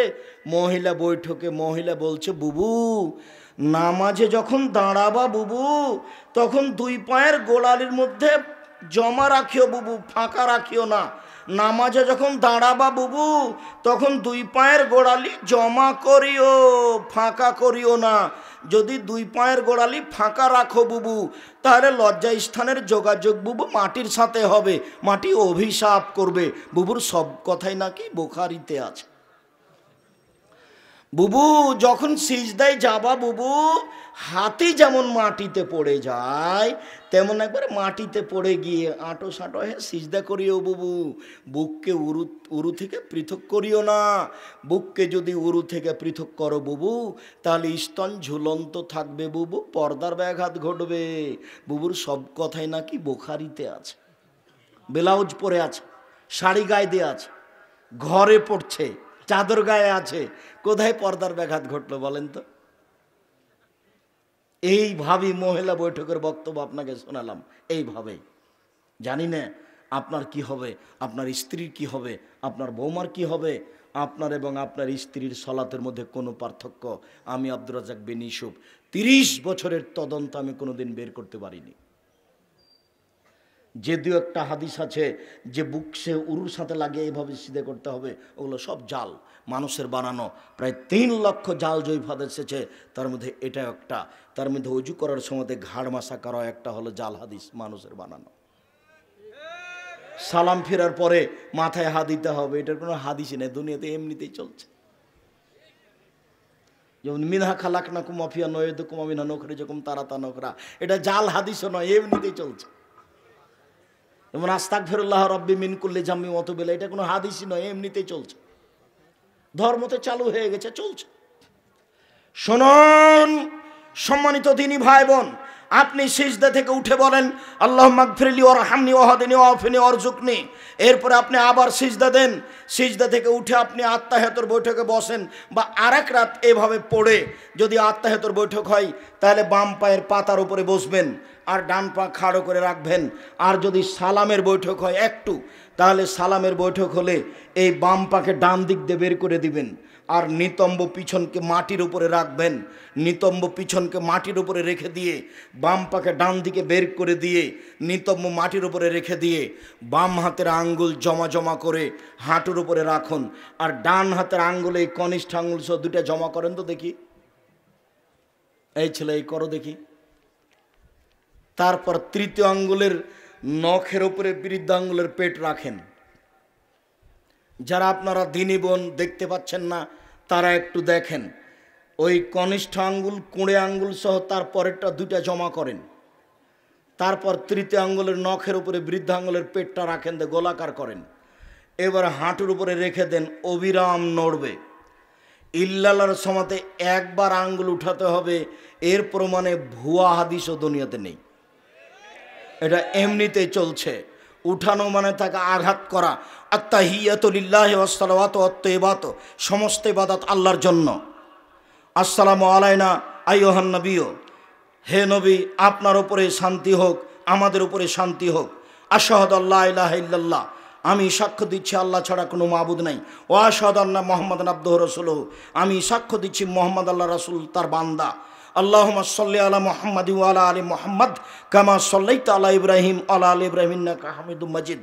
মহিলা বৈঠকে মহিলা বলছে বুবু নামাজে যখন দাঁড়াবা বুবু তখন দুই পায়ের গোলালির মধ্যে জমা রাখিও বুবু ফাঁকা রাখিও না নামাজে যখন দাঁড়াবা বুবু তখন দুই পায়ের গোড়ালি জমা করিও ফাঁকা করিও না যদি দুই পায়ের গোড়ালি ফাঁকা রাখো বুবু তাহলে লজ্জা স্থানের যোগাযোগ বুবু মাটির সাথে হবে মাটি অভিশাপ করবে বুবুর সব কথাই নাকি বোখারিতে আছে বুবু যখন সিজদায় যাবা বুবু হাতি যেমন মাটিতে পড়ে যায় তেমন একবার মাটিতে পড়ে গিয়ে আঁটো সাঁটো হ্যাঁ সিজদা করিও বুবু বুককে উরু উরু থেকে পৃথক করিও না বুককে যদি উরু থেকে পৃথক করো বুবু তাহলে স্তন ঝুলন্ত থাকবে বুবু পর্দার ব্যাঘাত ঘটবে বুবুর সব কথাই নাকি বোখারিতে আছে ব্লাউজ পরে আছে শাড়ি গায়ে দিয়ে আছে ঘরে পড়ছে চাদর গায়ে আছে কোথায় পর্দার ব্যাঘাত ঘটলো বলেন তো এইভাবেই মহিলা বৈঠকের বক্তব্য আপনাকে শোনালাম এইভাবে জানি না আপনার কি হবে আপনার স্ত্রীর কি হবে আপনার বৌমার কি হবে আপনার এবং আপনার স্ত্রীর সলাতের মধ্যে কোনো পার্থক্য আমি আব্দুর রাজাক বিন ইসুফ তিরিশ বছরের তদন্ত আমি কোনোদিন বের করতে পারিনি যে দু একটা হাদিস আছে যে বুকসে উরুর সাথে লাগে এইভাবে সিধে করতে হবে ওগুলো সব জাল মানুষের বানানো প্রায় তিন লক্ষ জাল জৈব হাদিস এসেছে তার মধ্যে এটা একটা তার মধ্যে উজু করার সময়তে ঘাড় মাসা করা একটা হলো জাল হাদিস মানুষের বানানো সালাম ফেরার পরে মাথায় হাত দিতে হবে এটার কোনো হাদিসই নেই দুনিয়াতে এমনিতেই চলছে যেমন মিনহা খালাক না কুমাফিয়া নয় তো কুমা মিনহা নোখরে যেরকম তারা তা নোখরা এটা জাল হাদিসও নয় এমনিতেই চলছে যেমন আস্তাক ফেরুল্লাহ রব্বি করলে জামি অত বেলা এটা কোনো হাদিসই নয় এমনিতেই চলছে ধর্মতে চালু হয়ে গেছে চলছে শোনন সম্মানিত দিনী ভাই বোন আপনি সিজদা থেকে উঠে বলেন আল্লাহ মাগফিরলি ওর হামনি ওহাদিনি অফিনি ঝুকনি এরপরে আপনি আবার সিজদা দেন সিজদা থেকে উঠে আপনি আত্মাহেতর বৈঠকে বসেন বা আর এক রাত এভাবে পড়ে যদি আত্মাহেতর বৈঠক হয় তাহলে বাম পায়ের পাতার উপরে বসবেন আর ডান পা খাড়ো করে রাখবেন আর যদি সালামের বৈঠক হয় একটু তাহলে সালামের বৈঠক হলে এই বাম পাকে ডান দিক দিয়ে বের করে দিবেন আর নিতম্ব পিছনকে মাটির উপরে রাখবেন নিতম্ব পিছনকে মাটির উপরে রেখে দিয়ে বাম পাকে ডান দিকে বের করে দিয়ে নিতম্ব মাটির উপরে রেখে দিয়ে বাম হাতের আঙ্গুল জমা জমা করে হাঁটুর উপরে রাখুন আর ডান হাতের আঙ্গুলে এই কনিষ্ঠ আঙ্গুল সহ দুটা জমা করেন তো দেখি এই ছেলে এই করো দেখি তারপর তৃতীয় আঙ্গুলের নখের উপরে বৃদ্ধ আঙ্গুলের পেট রাখেন যারা আপনারা দিনী বোন দেখতে পাচ্ছেন না তারা একটু দেখেন ওই কনিষ্ঠ আঙ্গুল কুঁড়ে আঙ্গুল সহ তার পরেরটা দুইটা জমা করেন তারপর তৃতীয় আঙ্গুলের নখের উপরে বৃদ্ধ আঙ্গুলের পেটটা রাখেন দে গোলাকার করেন এবার হাঁটুর উপরে রেখে দেন অবিরাম নড়বে ইল্লালার সমাতে একবার আঙ্গুল উঠাতে হবে এর প্রমাণে ভুয়া হাদিসও দুনিয়াতে নেই এটা এমনিতে চলছে উঠানো মানে তাকে আঘাত করা আত্মা হিয়াতুলিল্লাহ আসসালাত অত্যবাত সমস্ত ইবাদাত আল্লাহর জন্য আসসালামু আলাইনা আইহান নবীও হে নবী আপনার উপরে শান্তি হোক আমাদের উপরে শান্তি হোক আশহদ আল্লাহ ইল্লাল্লাহ আমি সাক্ষ্য দিচ্ছি আল্লাহ ছাড়া কোনো মাবুদ নাই ও আশহদ আল্লাহ মোহাম্মদ আব্দুহ রসুল আমি সাক্ষ্য দিচ্ছি মোহাম্মদ আল্লাহ রসুল তার বান্দা আল্লাহমা সাল্লি আলা মোহাম্মদ ওয়ালা আলী মোহাম্মদ কামা সাল্লাইত আলা ইব্রাহিম আলা আলী না কাহামিদুম মজিদ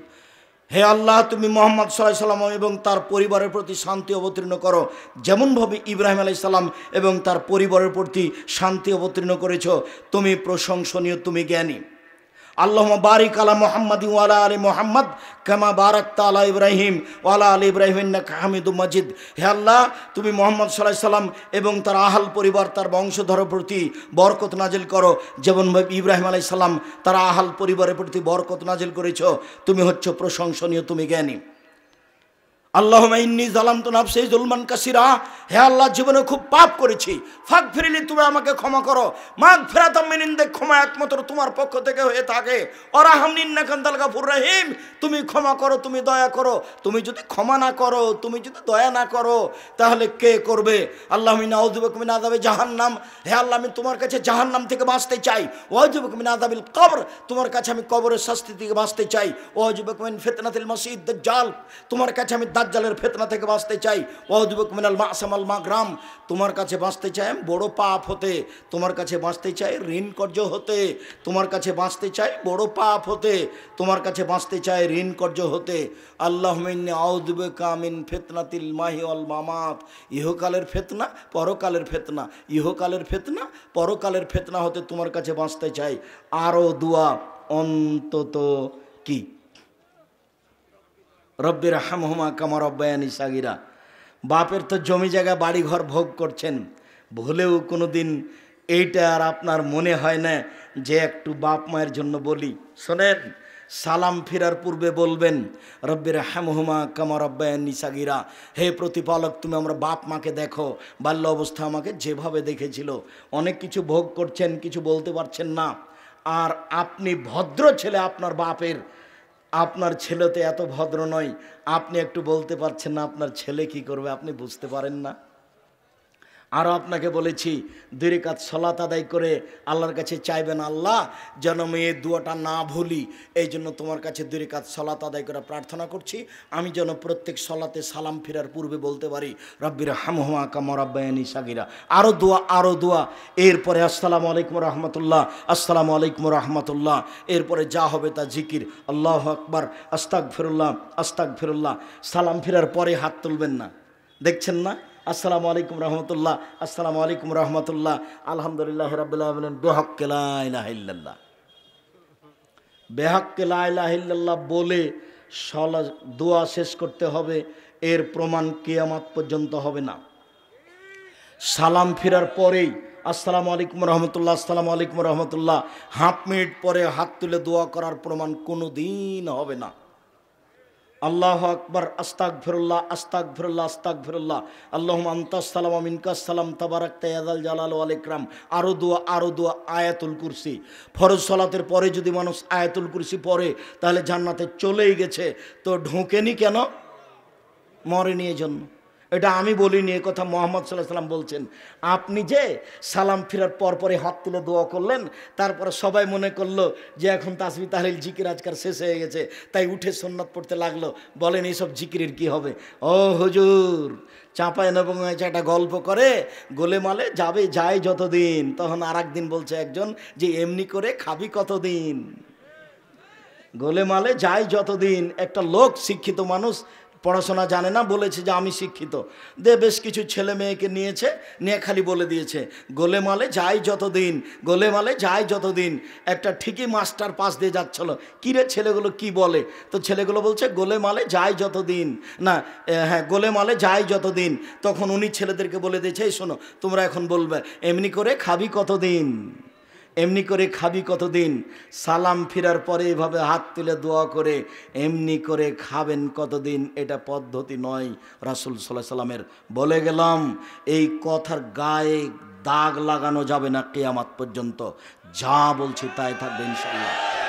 হে আল্লাহ তুমি মোহাম্মদ সাল্লাহ সাল্লাম এবং তার পরিবারের প্রতি শান্তি অবতীর্ণ করো যেমনভাবে ইব্রাহিম আলাই সাল্লাম এবং তার পরিবারের প্রতি শান্তি অবতীর্ণ করেছ তুমি প্রশংসনীয় তুমি জ্ঞানী আল্লাহ বারিক আলা মোহাম্মদ ওয়ালা আলী মোহাম্মদ কামা বারাক আলা ইব্রাহিম ওয়ালা আলী ইব্রাহিম হামিদু মজিদ হে আল্লাহ তুমি মোহাম্মদ সাল্লাহ সাল্লাম এবং তার আহাল পরিবার তার বংশধরের প্রতি বরকত নাজিল করো যেমন ইব্রাহিম আলাই সাল্লাম তার আহাল পরিবারের প্রতি বরকত নাজিল করেছ তুমি হচ্ছ প্রশংসনীয় তুমি জ্ঞানী আল্লাহ ইন্নি জালাম তো নাফ সেই জলমান কাসিরা হে আল্লাহ জীবনে খুব পাপ করেছি ফাঁক ফিরিলে তুমি আমাকে ক্ষমা করো মাঘ ফেরাতাম মেনিন্দে ক্ষমা একমাত্র তোমার পক্ষ থেকে হয়ে থাকে অরাহামনিন্না কান্দাল গাফুর রহিম তুমি ক্ষমা করো তুমি দয়া করো তুমি যদি ক্ষমা না করো তুমি যদি দয়া না করো তাহলে কে করবে আল্লাহ মিনাউদ্দিবকুমিন আদাবে জাহান্নাম হে আল্লাহ আমি তোমার কাছে জাহান্নাম থেকে বাঁচতে চাই ওয়াজুবকুমিন আদাবিল কবর তোমার কাছে আমি কবরের শাস্তি থেকে বাঁচতে চাই ওয়াজুবকুমিন ফেতনাতিল মসিদ জাল তোমার কাছে আমি দাজ্জালের ফেতনা থেকে বাঁচতে চাই ওহদুবুক মিনাল মা আসামাল মা গ্রাম তোমার কাছে বাঁচতে চাই বড় পাপ হতে তোমার কাছে বাঁচতে চাই ঋণ কর্য হতে তোমার কাছে বাঁচতে চাই বড় পাপ হতে তোমার কাছে বাঁচতে চাই ঋণ কর্য হতে আল্লাহ আউদুবে কামিন ফেতনাতিল মাহি অল মামাত ইহকালের ফেতনা পরকালের ফেতনা ইহকালের ফেতনা পরকালের ফেতনা হতে তোমার কাছে বাঁচতে চাই আরও দোয়া অন্তত কি রব্বির হামহুমা কামার অব্বায়ানি সাগিরা বাপের তো জমি জায়গা বাড়িঘর ভোগ করছেন ভুলেও কোনো দিন এইটা আর আপনার মনে হয় না যে একটু বাপ মায়ের জন্য বলি শোনেন সালাম ফিরার পূর্বে বলবেন রব্বির হ্যামহুমা কামার রব্বায়ানি সাগিরা হে প্রতিপালক তুমি আমরা বাপ মাকে দেখো বাল্য অবস্থা আমাকে যেভাবে দেখেছিল অনেক কিছু ভোগ করছেন কিছু বলতে পারছেন না আর আপনি ভদ্র ছেলে আপনার বাপের আপনার ছেলে তো এত ভদ্র নয় আপনি একটু বলতে পারছেন না আপনার ছেলে কি করবে আপনি বুঝতে পারেন না আরও আপনাকে বলেছি দুই কাজ সলাত আদায় করে আল্লাহর কাছে চাইবেন আল্লাহ যেন আমি এই দুয়াটা না ভুলি এই জন্য তোমার কাছে দুই কাজ সলাত আদায় করে প্রার্থনা করছি আমি যেন প্রত্যেক সলাতে সালাম ফেরার পূর্বে বলতে পারি রব্বির হামহুমা কামরাব্বায়ানি সাগিরা আরও দোয়া আরও দোয়া এরপরে আসসালামু আলাইকুম রহমতুল্লাহ আসসালামু আলাইকুম রহমতুল্লাহ এরপরে যা হবে তা জিকির আল্লাহ আকবর আস্তাক ফিরুল্লাহ আস্তাক ফিরুল্লাহ সালাম ফেরার পরে হাত তুলবেন না দেখছেন না আসসালামু আলাইকুম রহমতুল্লাহ আসসালামু আলাইকুম রহমতুল্লাহ আলহামদুলিল্লাহ রাবুল্লাহন বেহক্কেলাহিল্লাহ বেহক্কেলাহিল্লাহ বলে সলা দোয়া শেষ করতে হবে এর প্রমাণ কেয়ামাত পর্যন্ত হবে না সালাম ফেরার পরেই আসসালামু আলাইকুম রহমতুল্লাহ আসসালামু আলাইকুম রহমতুল্লাহ হাফ মিনিট পরে হাত তুলে দোয়া করার প্রমাণ কোনো দিন হবে না আল্লাহ আকবর আস্তাক ফিরুল্লাহ আস্তাক ফিরুল্লাহ আস্তাক ফিরুল্লাহ আল্লাহ আন্তঃসালাম আমিনকাসালাম তাবারাক তৈয়াদাল জালাল আল ইকরাম আরও দোয়া আরও দোয়া আয়াতুল কুরসি ফরজ সলাতের পরে যদি মানুষ আয়াতুল কুরসি পরে তাহলে জান্নাতে চলেই গেছে তো ঢোকেনি কেন মরে নিয়ে জন্য এটা আমি বলিনি এ কথা মোহাম্মদ সাল্লাহ সাল্লাম বলছেন আপনি যে সালাম ফিরার পরপরে হাত তুলে দোয়া করলেন তারপরে সবাই মনে করলো যে এখন তাসবি তাহলিল জিকির আজকার শেষ হয়ে গেছে তাই উঠে সন্ন্যত পড়তে লাগলো বলেন এইসব জিকিরের কি হবে ও হজুর চাঁপায় হয়েছে একটা গল্প করে গোলেমালে যাবে যায় যতদিন তখন আর একদিন বলছে একজন যে এমনি করে খাবি কতদিন গোলেমালে যায় যতদিন একটা লোক শিক্ষিত মানুষ পড়াশোনা জানে না বলেছে যে আমি শিক্ষিত দে বেশ কিছু ছেলে মেয়েকে নিয়েছে নিয়ে খালি বলে দিয়েছে গোলেমালে যাই যতদিন গোলেমালে যাই যতদিন একটা ঠিকই মাস্টার পাশ দিয়ে যাচ্ছিল কিরে ছেলেগুলো কি বলে তো ছেলেগুলো বলছে গোলেমালে যাই যতদিন না হ্যাঁ গোলেমালে যাই যতদিন তখন উনি ছেলেদেরকে বলে দিয়েছে এই শোনো তোমরা এখন বলবে এমনি করে খাবি কতদিন এমনি করে খাবি কতদিন সালাম ফিরার পরে এভাবে হাত তুলে দোয়া করে এমনি করে খাবেন কতদিন এটা পদ্ধতি নয় রাসুল সাল্লাহ সাল্লামের বলে গেলাম এই কথার গায়ে দাগ লাগানো যাবে না কেয়ামাত পর্যন্ত যা বলছি তাই থাকবে ইনশাল্লাহ